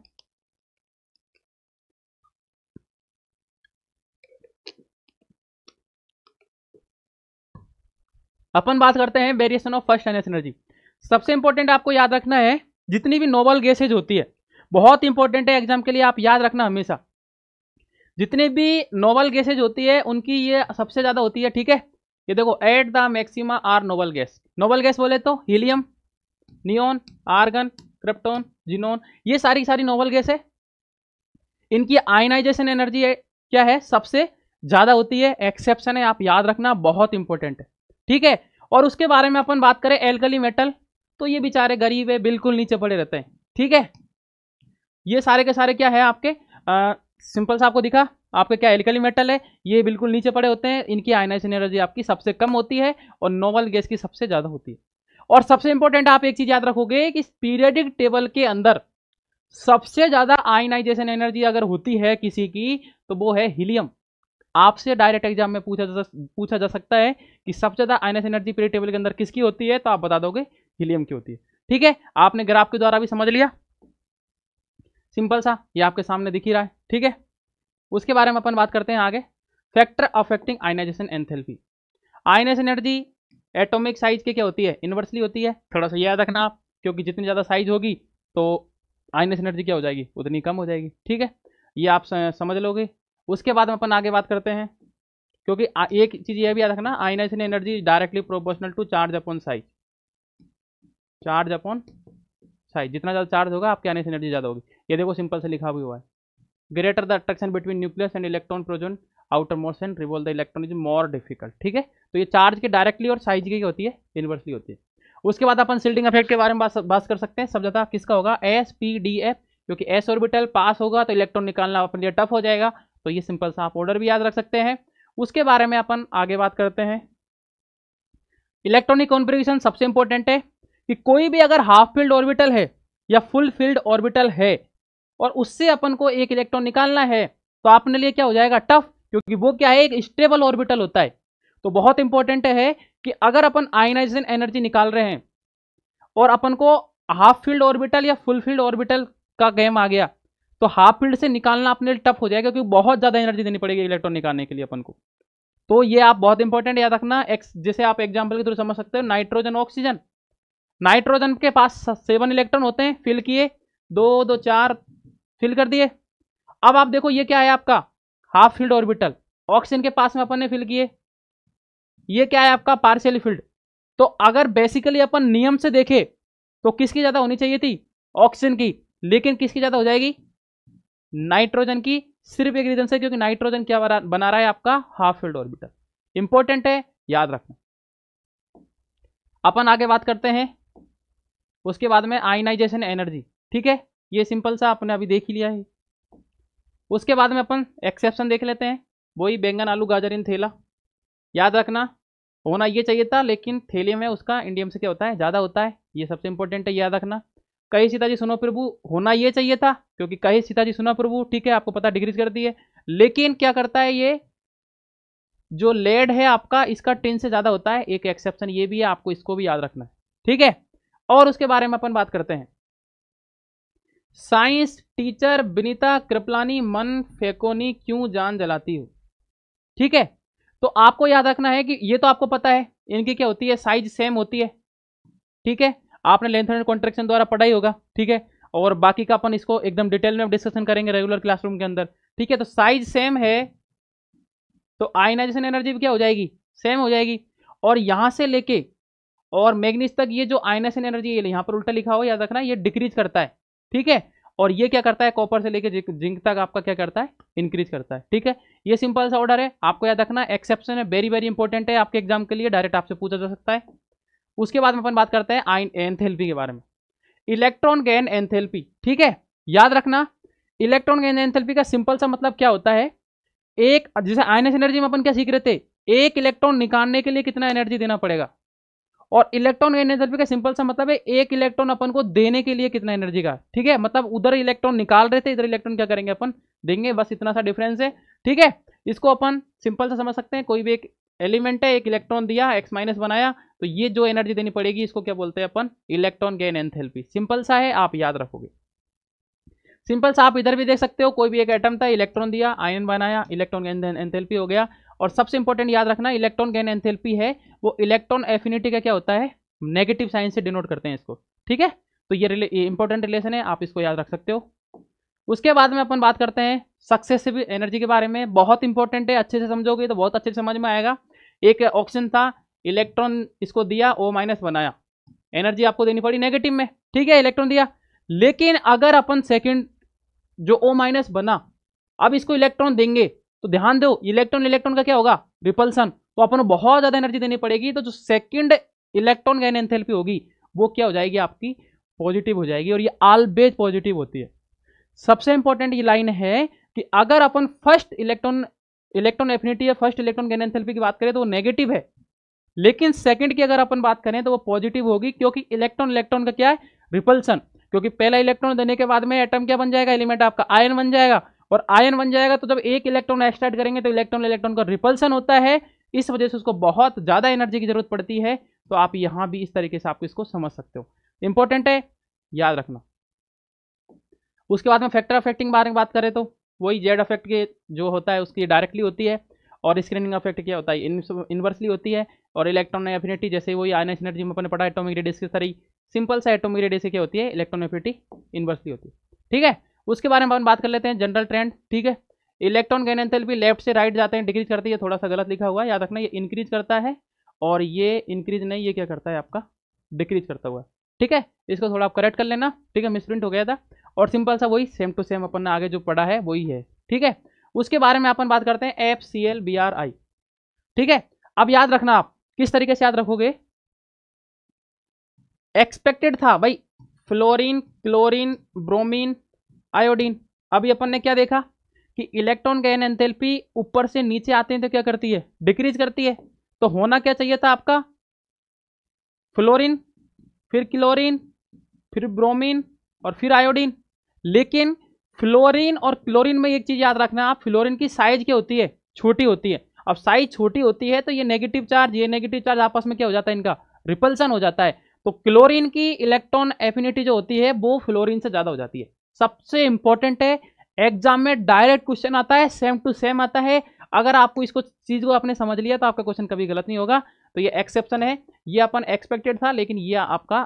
अपन बात करते हैं variation of first ionization energy सबसे इंपॉर्टेंट आपको याद रखना है जितनी भी नोबल गैसेज होती है बहुत इंपॉर्टेंट है एग्जाम के लिए आप याद रखना हमेशा जितनी भी नोबल गैसेज होती है उनकी ये सबसे ज़्यादा होती है ठीक है ये देखो at the maxima are noble gas noble gas बोले तो helium neon argon krypton xenon ये सारी सारी नोबल गैस है इनकी आयनाइजेशन एनर्जी है, क्या है सबसे ज़्यादा होती है एक्सेप्शन है आप याद रखना बहुत इंपॉर्टेंट है ठीक है और उसके बारे में अपन बात करें एल्कली मेटल तो ये बेचारे गरीब है बिल्कुल नीचे पड़े रहते हैं ठीक है ये सारे के सारे क्या है आपके आ, सिंपल सा आपको दिखा आपके क्या एल्कली मेटल है ये बिल्कुल नीचे पड़े होते हैं इनकी आयनाइजेशन एनर्जी आपकी सबसे कम होती है और नोवल गैस की सबसे ज़्यादा होती है और सबसे इंपॉर्टेंट आप एक चीज़ याद रखोगे कि पीरियडिक टेबल के अंदर सबसे ज़्यादा आयनाइजेशन एनर्जी अगर होती है किसी की तो वो है हीलियम आपसे डायरेक्ट एग्जाम में पूछा जा पूछा जा सकता है कि सबसे ज़्यादा आयनाइजेशन एनर्जी पीरियड टेबल के अंदर किसकी होती है तो आप बता दोगे हीलियम की होती है ठीक है आपने ग्राफ के द्वारा भी समझ लिया सिंपल सा ये आपके सामने दिख ही रहा है ठीक है उसके बारे में अपन बात करते हैं आगे factor affecting ionization enthalpy ionize energy atomic size के क्या होती है इन्वर्सली होती है थोड़ा सा याद रखना आप क्योंकि जितनी ज़्यादा साइज होगी तो आइनस एनर्जी क्या हो जाएगी उतनी कम हो जाएगी ठीक है ये आप समझ लोगे उसके बाद में अपन आगे बात करते हैं क्योंकि एक चीज़ यह भी याद रखना ionization energy directly proportional to charge upon size charge upon size जितना ज़्यादा चार्ज होगा आपके आने से एनर्जी ज़्यादा होगी ये देखो सिंपल से लिखा हुआ है greater the attraction between nucleus and electron प्रोजन outer more and revolve the electron is more difficult ठीक है तो ये चार्ज की डायरेक्टली और साइज की होती है इन्वर्सली होती है उसके बाद अपन सिल्डिंग इफेक्ट के बारे में बात कर सकते हैं सब ज्यादा किसका होगा एस पी डी एफ क्योंकि एस ऑर्बिटल पास होगा तो इलेक्ट्रॉन निकालना अपने लिए टफ हो जाएगा तो ये सिंपल सा आप ऑर्डर भी याद रख सकते हैं उसके बारे में अपन आगे बात करते हैं इलेक्ट्रॉनिक कॉन्फ्रिगेशन सबसे इंपॉर्टेंट है कि कोई भी अगर हाफ फील्ड ऑर्बिटल है या फुल फील्ड ऑर्बिटल है और उससे अपन को एक इलेक्ट्रॉन निकालना है तो आपने लिए क्या हो जाएगा टफ क्योंकि वो क्या है एक स्टेबल ऑर्बिटल होता है तो बहुत इंपॉर्टेंट है कि अगर अपन आयनाइजेशन एनर्जी निकाल रहे हैं और अपन को हाफ फील्ड ऑर्बिटल या फुल फील्ड ऑर्बिटल का गेम आ गया तो हाफ फील्ड से निकालना अपने लिए टफ हो जाएगा क्योंकि बहुत ज़्यादा एनर्जी देनी पड़ेगी इलेक्ट्रॉन निकालने के लिए अपन को तो ये आप बहुत इंपॉर्टेंट याद रखना एक्स जैसे आप एग्जाम्पल के थ्रू समझ सकते हो नाइट्रोजन ऑक्सीजन नाइट्रोजन के पास सेवन इलेक्ट्रॉन होते हैं फिल किए दो दो चार फिल कर दिए अब आप देखो ये क्या है आपका हाफ फील्ड ऑर्बिटल ऑक्सीजन के पास में अपन ने फिल किए ये क्या है आपका पार्शियल फील्ड तो अगर बेसिकली अपन नियम से देखें तो किसकी ज़्यादा होनी चाहिए थी ऑक्सीजन की लेकिन किसकी ज़्यादा हो जाएगी नाइट्रोजन की सिर्फ एक रीजन से क्योंकि नाइट्रोजन क्या बना रहा है आपका हाफ फील्ड ऑर्बिटल इंपॉर्टेंट है याद रखना अपन आगे बात करते हैं उसके बाद में आयनाइजेशन एनर्जी ठीक है ये सिंपल सा आपने अभी देख ही लिया है उसके बाद में अपन एक्सेप्शन देख लेते हैं वही बैंगन आलू गाजर इन थैला याद रखना होना ये चाहिए था लेकिन थैले में उसका इंडियम से क्या होता है ज़्यादा होता है ये सबसे इंपॉर्टेंट है याद रखना कही सीताजी सुनो प्रभु होना ये चाहिए था क्योंकि कही सीताजी सुनो प्रभु ठीक है आपको पता डिग्रीज कर दी है लेकिन क्या करता है ये जो लेड है आपका इसका टेन से ज़्यादा होता है एक एक्सेप्शन ये भी है आपको इसको भी याद रखना है ठीक है और उसके बारे में अपन बात करते हैं साइंस टीचर बिनीता कृपलानी मन फेकोनी क्यों जान जलाती हो ठीक है तो आपको याद रखना है कि ये तो आपको पता है इनकी क्या होती है साइज सेम होती है ठीक है आपने लेंथ एंड कॉन्ट्रेक्शन द्वारा पढ़ाई होगा ठीक है और बाकी का अपन इसको एकदम डिटेल में डिस्कशन करेंगे रेगुलर क्लासरूम के अंदर ठीक है तो साइज सेम है तो आयनाइजेशन एनर्जी भी क्या हो जाएगी सेम हो जाएगी और यहां से लेके और मैग्नीज तक ये जो आयनासन एनर्जी है यहाँ पर उल्टा लिखा हो याद रखना ये डिक्रीज करता है ठीक है और ये क्या करता है कॉपर से लेकर जिंक तक आपका क्या करता है इंक्रीज करता है ठीक है ये सिंपल सा ऑर्डर है आपको याद रखना एक्सेप्शन है वेरी वेरी इंपॉर्टेंट है आपके एग्जाम के लिए डायरेक्ट आपसे पूछा जा सकता है उसके बाद में अपन बात करते हैं आइन के बारे में इलेक्ट्रॉन गैन एंथेल्पी ठीक है याद रखना इलेक्ट्रॉन गैन एंथेल्पी का सिंपल सा मतलब क्या होता है एक जैसे आइनस एनर्जी में अपन क्या सीख रहे थे एक इलेक्ट्रॉन निकालने के लिए कितना एनर्जी देना पड़ेगा और इलेक्ट्रॉन गेन एंथैल्पी का सिंपल सा मतलब है एक इलेक्ट्रॉन अपन को देने के लिए कितना एनर्जी का ठीक है मतलब उधर इलेक्ट्रॉन निकाल रहे थे इधर इलेक्ट्रॉन क्या करेंगे अपन देंगे बस इतना सा डिफरेंस है ठीक है इसको अपन सिंपल सा समझ सकते हैं कोई भी एक एलिमेंट है एक इलेक्ट्रॉन दिया एक्स माइनस बनाया तो ये जो एनर्जी देनी पड़ेगी इसको क्या बोलते हैं अपन इलेक्ट्रॉन गेन एंथेल्पी सिंपल सा है आप याद रखोगे सिंपल सा आप इधर भी देख सकते हो कोई भी एक एटम था इलेक्ट्रॉन दिया आयन बनाया इलेक्ट्रॉन गेन एंथेल्पी हो गया और सबसे इंपॉर्टेंट याद रखना इलेक्ट्रॉन गेन एंथेल्पी है वो इलेक्ट्रॉन एफिनिटी का क्या होता है नेगेटिव साइन से डिनोट करते हैं इसको ठीक है तो ये इंपॉर्टेंट रिले, रिलेशन है आप इसको याद रख सकते हो उसके बाद में अपन बात करते हैं सक्सेसिव एनर्जी के बारे में बहुत इंपॉर्टेंट है अच्छे से समझोगे तो बहुत अच्छे से समझ में आएगा एक ऑप्शन था इलेक्ट्रॉन इसको दिया ओ माइनस बनाया एनर्जी आपको देनी पड़ी नेगेटिव में ठीक है इलेक्ट्रॉन दिया लेकिन अगर अपन सेकंड जो ओ माइनस बना अब इसको इलेक्ट्रॉन देंगे तो ध्यान दो इलेक्ट्रॉन इलेक्ट्रॉन का क्या होगा रिपल्सन तो अपन बहुत ज्यादा एनर्जी देनी पड़ेगी तो जो सेकंड इलेक्ट्रॉन गैन एंथेल्पी होगी वो क्या हो जाएगी आपकी पॉजिटिव हो जाएगी और ये आलबेज पॉजिटिव होती है सबसे इंपॉर्टेंट ये लाइन है कि अगर अपन फर्स्ट इलेक्ट्रॉन इलेक्ट्रॉन एफिनिटी या फर्स्ट इलेक्ट्रॉन गैन एंथेल्पी की बात करें तो वो नेगेटिव है लेकिन सेकंड की अगर अपन बात करें तो वो पॉजिटिव होगी क्योंकि इलेक्ट्रॉन इलेक्ट्रॉन का क्या है रिपल्सन क्योंकि पहला इलेक्ट्रॉन देने के बाद में एटम क्या बन जाएगा एलिमेंट आपका आयन बन जाएगा और आयन बन जाएगा तो जब एक इलेक्ट्रॉन एक्सट्रैक्ट करेंगे तो इलेक्ट्रॉन इलेक्ट्रॉन का रिपल्सन होता है इस वजह से उसको बहुत ज़्यादा एनर्जी की ज़रूरत पड़ती है तो आप यहाँ भी इस तरीके से आपको इसको समझ सकते हो इंपॉर्टेंट है याद रखना उसके बाद में फैक्टर अफेक्टिंग बारे में बात करें तो वही जेड अफेक्ट के जो होता है उसकी डायरेक्टली होती है और स्क्रीनिंग अफेक्ट क्या होता है इन्वर्सली होती है और इलेक्ट्रॉन एफिनिटी जैसे वही एस एनर्जी में अपने पढ़ा एटोमिक रेडियस की सारी सिंपल सा एटोमिक रेडियस क्या होती है इलेक्ट्रॉन एफिनिटी इन्वर्सली होती है ठीक है उसके बारे में अपन बात कर लेते हैं जनरल ट्रेंड ठीक है इलेक्ट्रॉन गैन एंथैल्पी लेफ्ट से राइट जाते हैं डिक्रीज करते हैं थोड़ा सा गलत लिखा हुआ है याद रखना ये इंक्रीज करता है और ये इंक्रीज नहीं ये क्या करता है आपका डिक्रीज करता हुआ ठीक है इसको थोड़ा आप करेक्ट कर लेना ठीक है मिसप्रिंट हो गया था और सिंपल सा वही सेम टू सेम अपन ने आगे जो पढ़ा है वही है ठीक है उसके बारे में अपन बात करते हैं F C L B R I ठीक है अब याद रखना आप किस तरीके से याद रखोगे एक्सपेक्टेड था भाई फ्लोरीन क्लोरीन ब्रोमीन आयोडीन अभी अपन ने क्या देखा कि इलेक्ट्रॉन गैन एंथेल्पी ऊपर से नीचे आते हैं तो क्या करती है डिक्रीज करती है तो होना क्या चाहिए था आपका फ्लोरिन फिर क्लोरीन फिर ब्रोमीन और फिर आयोडीन लेकिन फ्लोरीन और क्लोरीन में एक चीज़ याद रखना आप फ्लोरीन की साइज क्या होती है छोटी होती है अब साइज छोटी होती है तो ये नेगेटिव चार्ज ये नेगेटिव चार्ज आपस में क्या हो जाता है इनका रिपल्सन हो जाता है तो क्लोरीन की इलेक्ट्रॉन एफिनिटी जो होती है वो फ्लोरीन से ज़्यादा हो जाती है सबसे इंपॉर्टेंट है एग्जाम में डायरेक्ट क्वेश्चन आता है सेम टू सेम आता है अगर आपको इसको चीज़ को आपने समझ लिया तो आपका क्वेश्चन कभी गलत नहीं होगा तो ये एक्सेप्शन है ये अपन एक्सपेक्टेड था लेकिन ये आपका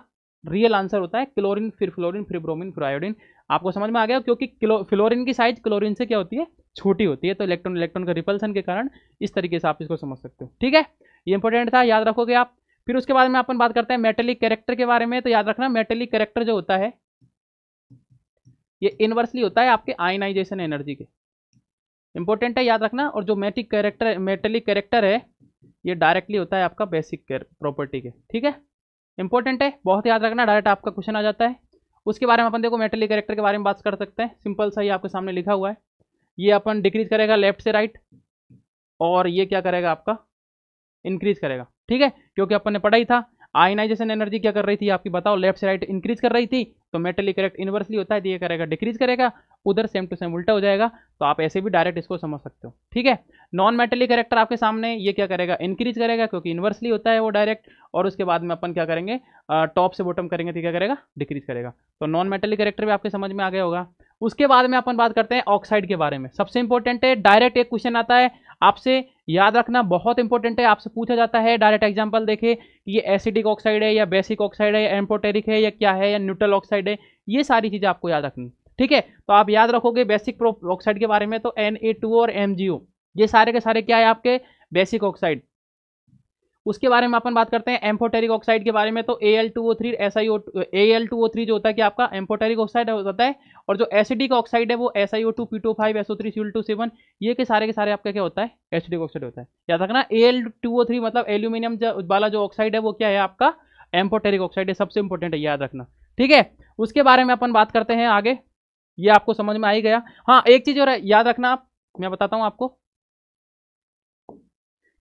रियल आंसर होता है क्लोरिन फिर फ्लोरिन फिर ब्रोमिन फिर आयोडिन आपको समझ में आ गया क्योंकि फ्लोरिन की साइज क्लोरिन से क्या होती है छोटी होती है तो इलेक्ट्रॉन इलेक्ट्रॉन का रिपल्सन के कारण इस तरीके से आप इसको समझ सकते हो ठीक है ये इंपॉर्टेंट था याद रखोगे आप फिर उसके बाद में अपन बात करते हैं मेटेलिक कैरेक्टर के बारे में तो याद रखना मेटेलिक कैरेक्टर जो होता है ये इन्वर्सली होता है आपके आयनाइजेशन एनर्जी के इंपॉर्टेंट है याद रखना और जो मेटिक कैरेक्टर मेटलिक कैरेक्टर है ये डायरेक्टली होता है आपका बेसिक प्रॉपर्टी के ठीक है इंपॉर्टेंट है बहुत याद रखना डायरेक्ट आपका क्वेश्चन आ जाता है उसके बारे में अपन देखो मेटलिक कैरेक्टर के बारे में बात कर सकते हैं सिंपल सा ही आपके सामने लिखा हुआ है ये अपन डिक्रीज करेगा लेफ्ट से राइट और ये क्या करेगा आपका इंक्रीज करेगा ठीक है क्योंकि अपन ने पढ़ा ही था आयनाइजेशन एनर्जी क्या कर रही थी आपकी बताओ लेफ्ट से राइट इंक्रीज कर रही थी तो मेटली करेक्ट इन्वर्सली होता है तो ये करेगा डिक्रीज करेगा उधर सेम टू सेम उल्टा हो जाएगा तो आप ऐसे भी डायरेक्ट इसको समझ सकते हो ठीक है नॉन मेटली करेक्टर आपके सामने ये क्या करेगा इंक्रीज करेगा क्योंकि इन्वर्सली होता है वो डायरेक्ट और उसके बाद में अपन क्या करेंगे टॉप से बॉटम करेंगे तो क्या करेगा डिक्रीज करेगा तो नॉन मेटली करेक्टर भी आपके समझ में आ गया होगा उसके बाद में अपन बात करते हैं ऑक्साइड के बारे में सबसे इंपॉर्टेंट है डायरेक्ट एक क्वेश्चन आता है आपसे याद रखना बहुत इंपॉर्टेंट है आपसे पूछा जाता है डायरेक्ट एग्जाम्पल देखे कि ये एसिडिक ऑक्साइड है या बेसिक ऑक्साइड है या एम्पोटेरिक है या क्या है या न्यूट्रल ऑक्साइड है ये सारी चीज़ें आपको याद रखनी ठीक है तो आप याद रखोगे बेसिक ऑक्साइड के बारे में तो एन और एम ये सारे के सारे क्या है आपके बेसिक ऑक्साइड उसके बारे में अपन बात करते हैं एम्फोटेरिक ऑक्साइड के बारे में तो A L two O three S I O A L two O three जो होता है कि आपका एम्फोटेरिक ऑक्साइड होता है और जो एसिडिक ऑक्साइड है वो S I O two P two five S O three C two seven ये के सारे के सारे आपका क्या होता है एसिडिक ऑक्साइड होता है याद रखना A L two O three मतलब एल्यूमिनियम वाला जो ऑक्साइड है वो क्या है आपका एम्फोटेरिक ऑक्साइड है सबसे इंपॉर्टेंट है याद रखना ठीक है उसके बारे में अपन बात करते हैं आगे ये आपको समझ में आ ही गया हाँ एक चीज और याद रखना आप मैं बताता हूँ आपको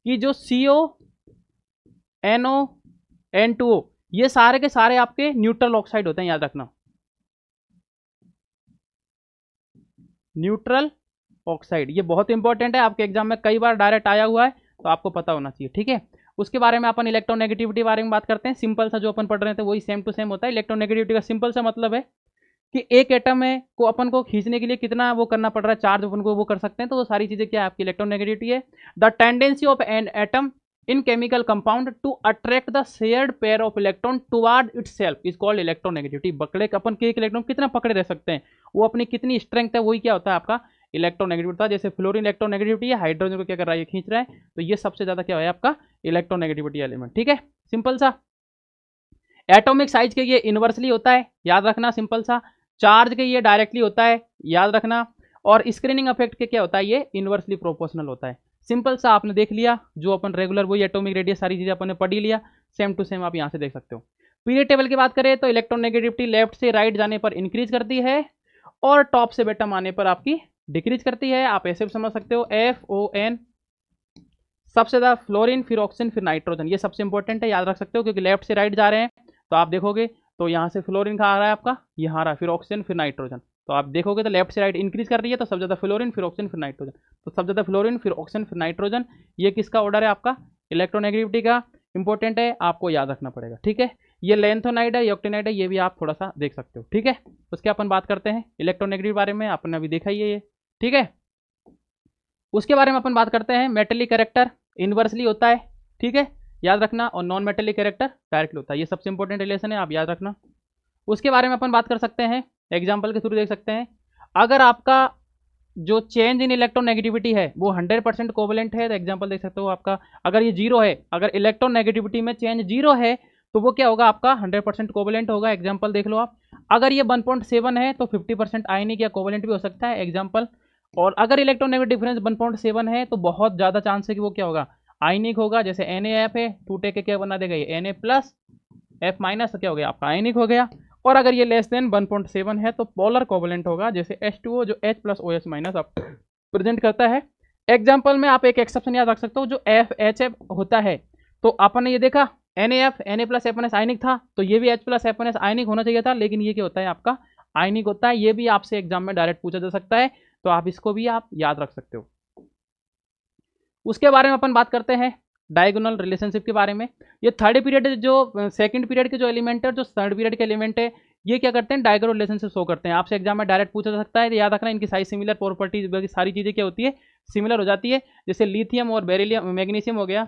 कि जो C O N O N two O ये सारे के सारे आपके न्यूट्रल ऑक्साइड होते हैं याद रखना न्यूट्रल ऑक्साइड ये बहुत इंपॉर्टेंट है आपके एग्जाम में कई बार डायरेक्ट आया हुआ है तो आपको पता होना चाहिए ठीक है उसके बारे में अपन इलेक्ट्रोनेगेटिविटी बारे में बात करते हैं सिंपल सा जो अपन पढ़ रहे थे वही सेम टू सेम होता है इलेक्ट्रोनेगेटिविटी का सिंपल सा मतलब है कि एक एटम है को अपन को खींचने के लिए कितना वो करना पड़ रहा है चार्ज अपन को वो कर सकते हैं तो वो सारी चीज़ें क्या है आपकी इलेक्ट्रोनेगेटिविटी है the tendency of an atom in in chemical compound to attract the shared pair of electron toward itself is called electronegativity बकड़े अपन के एक इलेक्ट्रॉन कितना पकड़े रह सकते हैं वो अपनी कितनी स्ट्रेंथ है वही क्या होता है आपका इलेक्ट्रोनेगेटिविटी होता है जैसे फ्लोरीन इलेक्ट्रोनेगेटिविटी है हाइड्रोजन को क्या कर रहा है ये खींच रहा है तो ये सबसे ज्यादा क्या है आपका इलेक्ट्रोनेगेटिविटी एलिमेंट ठीक है सिंपल सा एटोमिक साइज के ये इन्वर्सली होता है याद रखना सिंपल सा चार्ज के ये डायरेक्टली होता है याद रखना और स्क्रीनिंग अफेक्ट के क्या होता है ये इन्वर्सली प्रोपोर्शनल होता है सिंपल सा आपने देख लिया जो अपन रेगुलर वही एटोमिक रेडियस सारी चीज़ें अपन ने पढ़ी लिया सेम टू सेम आप यहाँ से देख सकते हो पीरियड टेबल की बात करें तो इलेक्ट्रोनेगेटिविटी लेफ्ट से राइट जाने पर इंक्रीज करती है और टॉप से बेटम आने पर आपकी डिक्रीज करती है आप ऐसे भी समझ सकते हो एफ ओ एन सबसे ज़्यादा फ्लोरिन फिर ऑक्सीजन फिर नाइट्रोजन ये सबसे इंपॉर्टेंट है याद रख सकते हो क्योंकि लेफ्ट से राइट जा रहे हैं तो आप देखोगे तो यहाँ से फ्लोरिन कहाँ आ रहा है आपका यहाँ आ रहा है फिर ऑक्सीजन फिर नाइट्रोजन तो आप देखोगे तो लेफ्ट से राइट इंक्रीज कर रही है तो सबसे ज़्यादा फ्लोरिन फिर ऑक्सीजन फिर नाइट्रोजन तो सबसे ज़्यादा फ्लोरिन फिर ऑक्सीजन फिर नाइट्रोजन ये किसका ऑर्डर है आपका इलेक्ट्रोनेगेटिविटी का इंपॉर्टेंट है आपको याद रखना पड़ेगा ठीक है ये लेंथोनाइड है ऑक्टेनाइड है ये भी आप थोड़ा सा देख सकते हो ठीक है उसके अपन बात करते हैं इलेक्ट्रोनेगेटिव बारे में आपने अभी देखा ही है ये ठीक है उसके बारे में अपन बात करते हैं मेटली कैरेक्टर इन्वर्सली होता है ठीक है याद रखना और नॉन मेटली कैरेक्टर डायरेक्टली होता है ये सबसे इंपॉर्टेंट रिलेशन है आप याद रखना उसके बारे में अपन बात कर सकते हैं एग्जाम्पल के थ्रू देख सकते हैं अगर आपका जो चेंज इन इलेक्ट्रोनेगेटिविटी है वो 100 परसेंट कोवलेंट है तो एग्जाम्पल देख सकते हो आपका अगर ये जीरो है अगर इलेक्ट्रोनेगेटिविटी में चेंज जीरो है तो वो क्या होगा आपका 100 परसेंट कोवलेंट होगा एग्जाम्पल देख लो आप अगर ये 1.7 है तो 50 परसेंट आयनिक या कोवलेंट भी हो सकता है एग्जाम्पल और अगर इलेक्ट्रोनेगेटिव डिफरेंस सेवन है तो बहुत ज़्यादा चांस है कि वो क्या होगा आयनिक होगा जैसे एन है टूटे के क्या बना देगा ये एन प्लस एफ माइनस क्या हो गया आपका आयनिक हो गया और अगर ये लेस देन 1.7 है तो पॉलर कोवलेंट होगा जैसे H2O जो H plus O S minus आप प्रेजेंट करता है एग्जाम्पल में आप एक एक्सेप्शन याद रख सकते हो जो एफ एच एफ होता है तो आपने ये देखा N A F N A plus F N S ionic था तो ये भी H plus F N S ionic होना चाहिए था लेकिन ये क्या होता है आपका आइनिक होता है ये भी आपसे एग्जाम में डायरेक्ट पूछा जा सकता है तो आप इसको भी आप याद रख सकते हो उसके बारे में अपन बात करते हैं डायगोनल रिलेशनशिप के बारे में ये थर्ड पीरियड जो सेकंड पीरियड के जो एलिमेंट है जो थर्ड पीरियड के एलिमेंट है ये क्या करते हैं डायगोनल रिलेशनशिप शो करते हैं आपसे एग्जाम में डायरेक्ट पूछा जा सकता है याद रखना इनकी सारी सिमिलर प्रॉपर्टीज बाकी सारी चीज़ें क्या होती है सिमिलर हो जाती है जैसे लिथियम और बेरेलियम मैग्नीशियम हो गया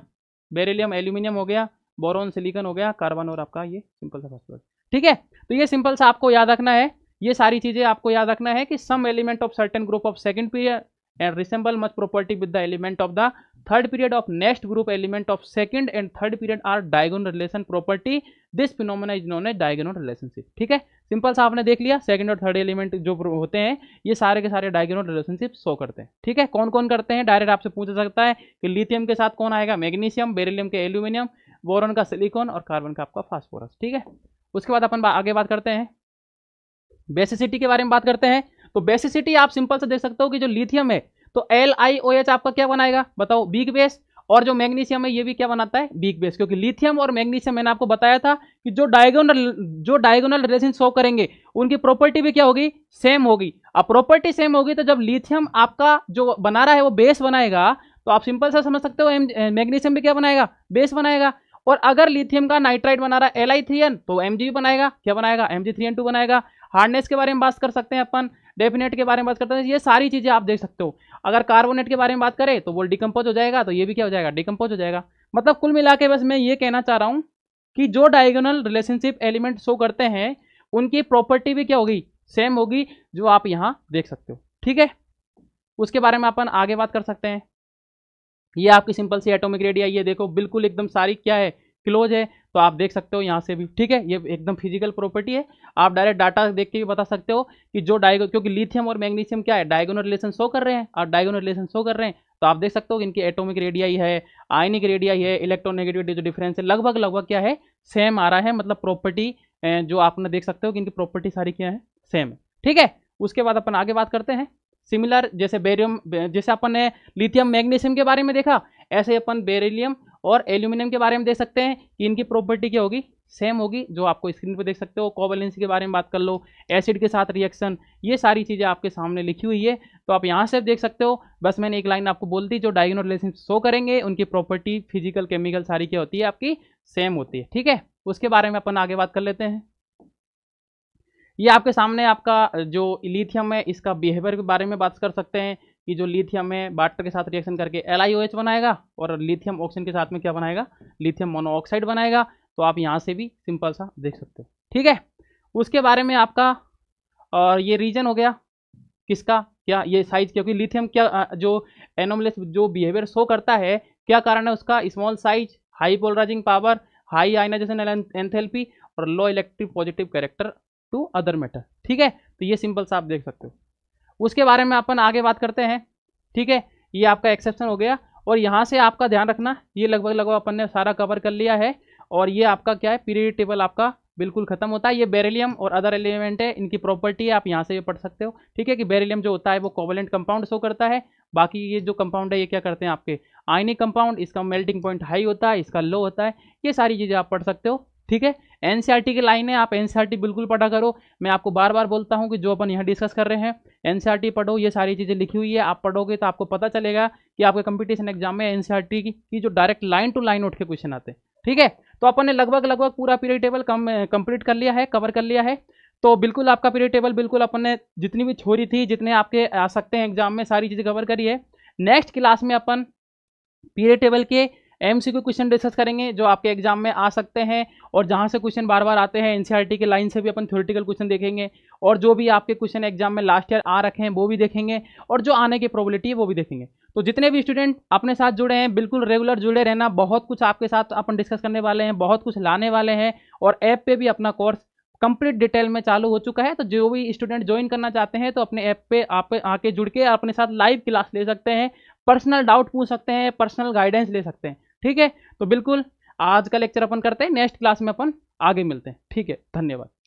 बेरेलियम एल्यूमिनियम हो गया बोरोन सिलिकन हो गया कार्बन और आपका ये सिंपल सा फर्स्ट ठीक है तो ये सिंपल सा आपको याद रखना है ये सारी चीज़ें आपको याद रखना है कि some element of certain group of second period and resemble much property with the element of the third period of next group element of second and third period are diagonal relation property this phenomena is known a diagonal relationship ठीक है simple सा आपने देख लिया second और third element जो होते हैं ये सारे के सारे डायगोनल रिलेशनशिप शो करते हैं ठीक है कौन कौन करते हैं डायरेक्ट आपसे पूछा सकता है कि लिथियम के साथ कौन आएगा मैग्नीशियम बेरिलियम के एल्यूमिनियम बोरन का सिलिकॉन और कार्बन का आपका फास्फोरस ठीक है उसके बाद अपन आगे बात करते हैं बेसिसिटी के बारे में बात करते हैं तो बेसिसिटी आप सिंपल से देख सकते हो कि जो लिथियम है तो एल आई ओ एच आपका क्या बनाएगा बताओ बिग बेस और जो मैग्नीशियम है ये भी क्या बनाता है बिग बेस क्योंकि लिथियम और मैग्नीशियम मैंने आपको बताया था कि जो डायगोनल जो डायगोनल रेजिन शो करेंगे उनकी प्रॉपर्टी भी क्या होगी सेम होगी अब प्रॉपर्टी सेम होगी तो जब लिथियम आपका जो बना रहा है वो बेस बनाएगा तो आप सिंपल सा समझ सकते हो मैग्नीशियम eh, भी क्या बनाएगा बेस बनाएगा और अगर लिथियम का नाइट्राइड बना रहा है एल आई थ्री एन तो एम जी बनाएगा क्या बनाएगा M G three N two बनाएगा हार्डनेस के बारे में बात कर सकते हैं अपन डेफिनेट के बारे में बात करते हैं ये सारी चीज़ें आप देख सकते हो अगर कार्बोनेट के बारे में बात करें तो वो डिकम्पोज हो जाएगा तो ये भी क्या हो जाएगा डिकम्पोज हो जाएगा मतलब कुल मिला के बस मैं ये कहना चाह रहा हूँ कि जो डायगोनल रिलेशनशिप एलिमेंट शो करते हैं उनकी प्रॉपर्टी भी क्या होगी सेम होगी जो आप यहाँ देख सकते हो ठीक है उसके बारे में अपन आगे बात कर सकते हैं ये आपकी सिंपल सी एटोमिक रेडिया ये देखो बिल्कुल एकदम सारी क्या है क्लोज है तो आप देख सकते हो यहाँ से भी ठीक है ये एकदम फिजिकल प्रॉपर्टी है आप डायरेक्ट डाटा देख के भी बता सकते हो कि जो डायगो क्योंकि लिथियम और मैग्नीशियम क्या है डायगोनल रिलेशन शो कर रहे हैं और डायगोनल रिलेशन शो कर रहे हैं तो आप देख सकते हो इनकी एटोमिक रेडियाई है आयनिक रेडियाई है इलेक्ट्रोनेगेटिविटी जो डिफरेंस है लगभग लगभग क्या है सेम आ रहा है मतलब प्रॉपर्टी जो आपने देख सकते हो कि इनकी प्रॉपर्टी सारी क्या है सेम है ठीक है उसके बाद अपन आगे बात करते हैं सिमिलर जैसे बेरियम जैसे अपन ने लिथियम मैग्नीशियम के बारे में देखा ऐसे अपन बेरिलियम और एल्यूमिनियम के बारे में देख सकते हैं कि इनकी प्रॉपर्टी क्या होगी सेम होगी जो आपको स्क्रीन पर देख सकते हो कोवलेंसी के बारे में बात कर लो एसिड के साथ रिएक्शन ये सारी चीज़ें आपके सामने लिखी हुई है तो आप यहाँ से देख सकते हो बस मैंने एक लाइन आपको बोल दी जो डायगोनल रिलेशन शो करेंगे उनकी प्रॉपर्टी फिजिकल केमिकल सारी क्या होती है आपकी सेम होती है ठीक है उसके बारे में अपन आगे बात कर लेते हैं ये आपके सामने आपका जो लिथियम है इसका बिहेवियर के बारे में बात कर सकते हैं कि जो लिथियम है वाटर के साथ रिएक्शन करके एल बनाएगा और लिथियम ऑक्सीजन के साथ में क्या बनाएगा लिथियम मोनोऑक्साइड बनाएगा तो आप यहाँ से भी सिंपल सा देख सकते हो ठीक है उसके बारे में आपका और ये रीजन हो गया किसका क्या ये साइज क्योंकि लिथियम क्या जो एनोमलेस जो बिहेवियर शो करता है क्या कारण है उसका small size high polarising power high ionisation enthalpy और low electric positive character to other matter ठीक है तो ये सिंपल सा आप देख सकते हो उसके बारे में अपन आगे बात करते हैं ठीक है ये आपका एक्सेप्शन हो गया और यहाँ से आपका ध्यान रखना ये लगभग लगभग अपन ने सारा कवर कर लिया है और ये आपका क्या है पीरियड टेबल आपका बिल्कुल खत्म होता है ये बेरिलियम और अदर एलिमेंट है इनकी प्रॉपर्टी है आप यहाँ से ये पढ़ सकते हो ठीक है कि बेरिलियम जो होता है वो कोवलेंट कंपाउंड शो करता है बाकी ये जो कंपाउंड है ये क्या करते हैं आपके आइनिक कंपाउंड इसका मेल्टिंग पॉइंट हाई होता है इसका लो होता है ये सारी चीज़ें आप पढ़ सकते हो ठीक है एनसीईआरटी की लाइन है आप एनसीईआरटी बिल्कुल पढ़ा करो मैं आपको बार बार बोलता हूँ कि जो अपन यहाँ डिस्कस कर रहे हैं एनसीईआरटी पढ़ो ये सारी चीज़ें लिखी हुई है आप पढ़ोगे तो आपको पता चलेगा कि आपके कंपटीशन एग्जाम में एनसीईआरटी की जो डायरेक्ट लाइन टू लाइन उठ के क्वेश्चन आते हैं ठीक है तो अपन ने लगभग लगभग पूरा पीरियड टेबल कम कंप्लीट कर लिया है कवर कर लिया है तो बिल्कुल आपका पीरियड टेबल बिल्कुल अपन ने जितनी भी छोरी थी जितने आपके आ सकते हैं एग्जाम में सारी चीज़ें कवर करी है नेक्स्ट क्लास में अपन पीरियड टेबल के एम सी क्वेश्चन डिस्कस करेंगे जो आपके एग्जाम में आ सकते हैं और जहाँ से क्वेश्चन बार बार आते हैं एनसीईआरटी e के लाइन से भी अपन थ्योरेटिकल क्वेश्चन देखेंगे और जो भी आपके क्वेश्चन एग्जाम में लास्ट ईयर आ रखे हैं वो भी देखेंगे और जो आने की प्रोबेबिलिटी है वो भी देखेंगे तो जितने भी स्टूडेंट अपने साथ जुड़े हैं बिल्कुल रेगुलर जुड़े रहना बहुत कुछ आपके साथ अपन डिस्कस करने वाले हैं बहुत कुछ लाने वाले हैं और ऐप पर भी अपना कोर्स कंप्लीट डिटेल में चालू हो चुका है तो जो भी स्टूडेंट ज्वाइन करना चाहते हैं तो अपने ऐप पे आप आके जुड़ के अपने साथ लाइव क्लास ले सकते हैं पर्सनल डाउट पूछ सकते हैं पर्सनल गाइडेंस ले सकते हैं ठीक है तो बिल्कुल आज का लेक्चर अपन करते हैं नेक्स्ट क्लास में अपन आगे मिलते हैं ठीक है धन्यवाद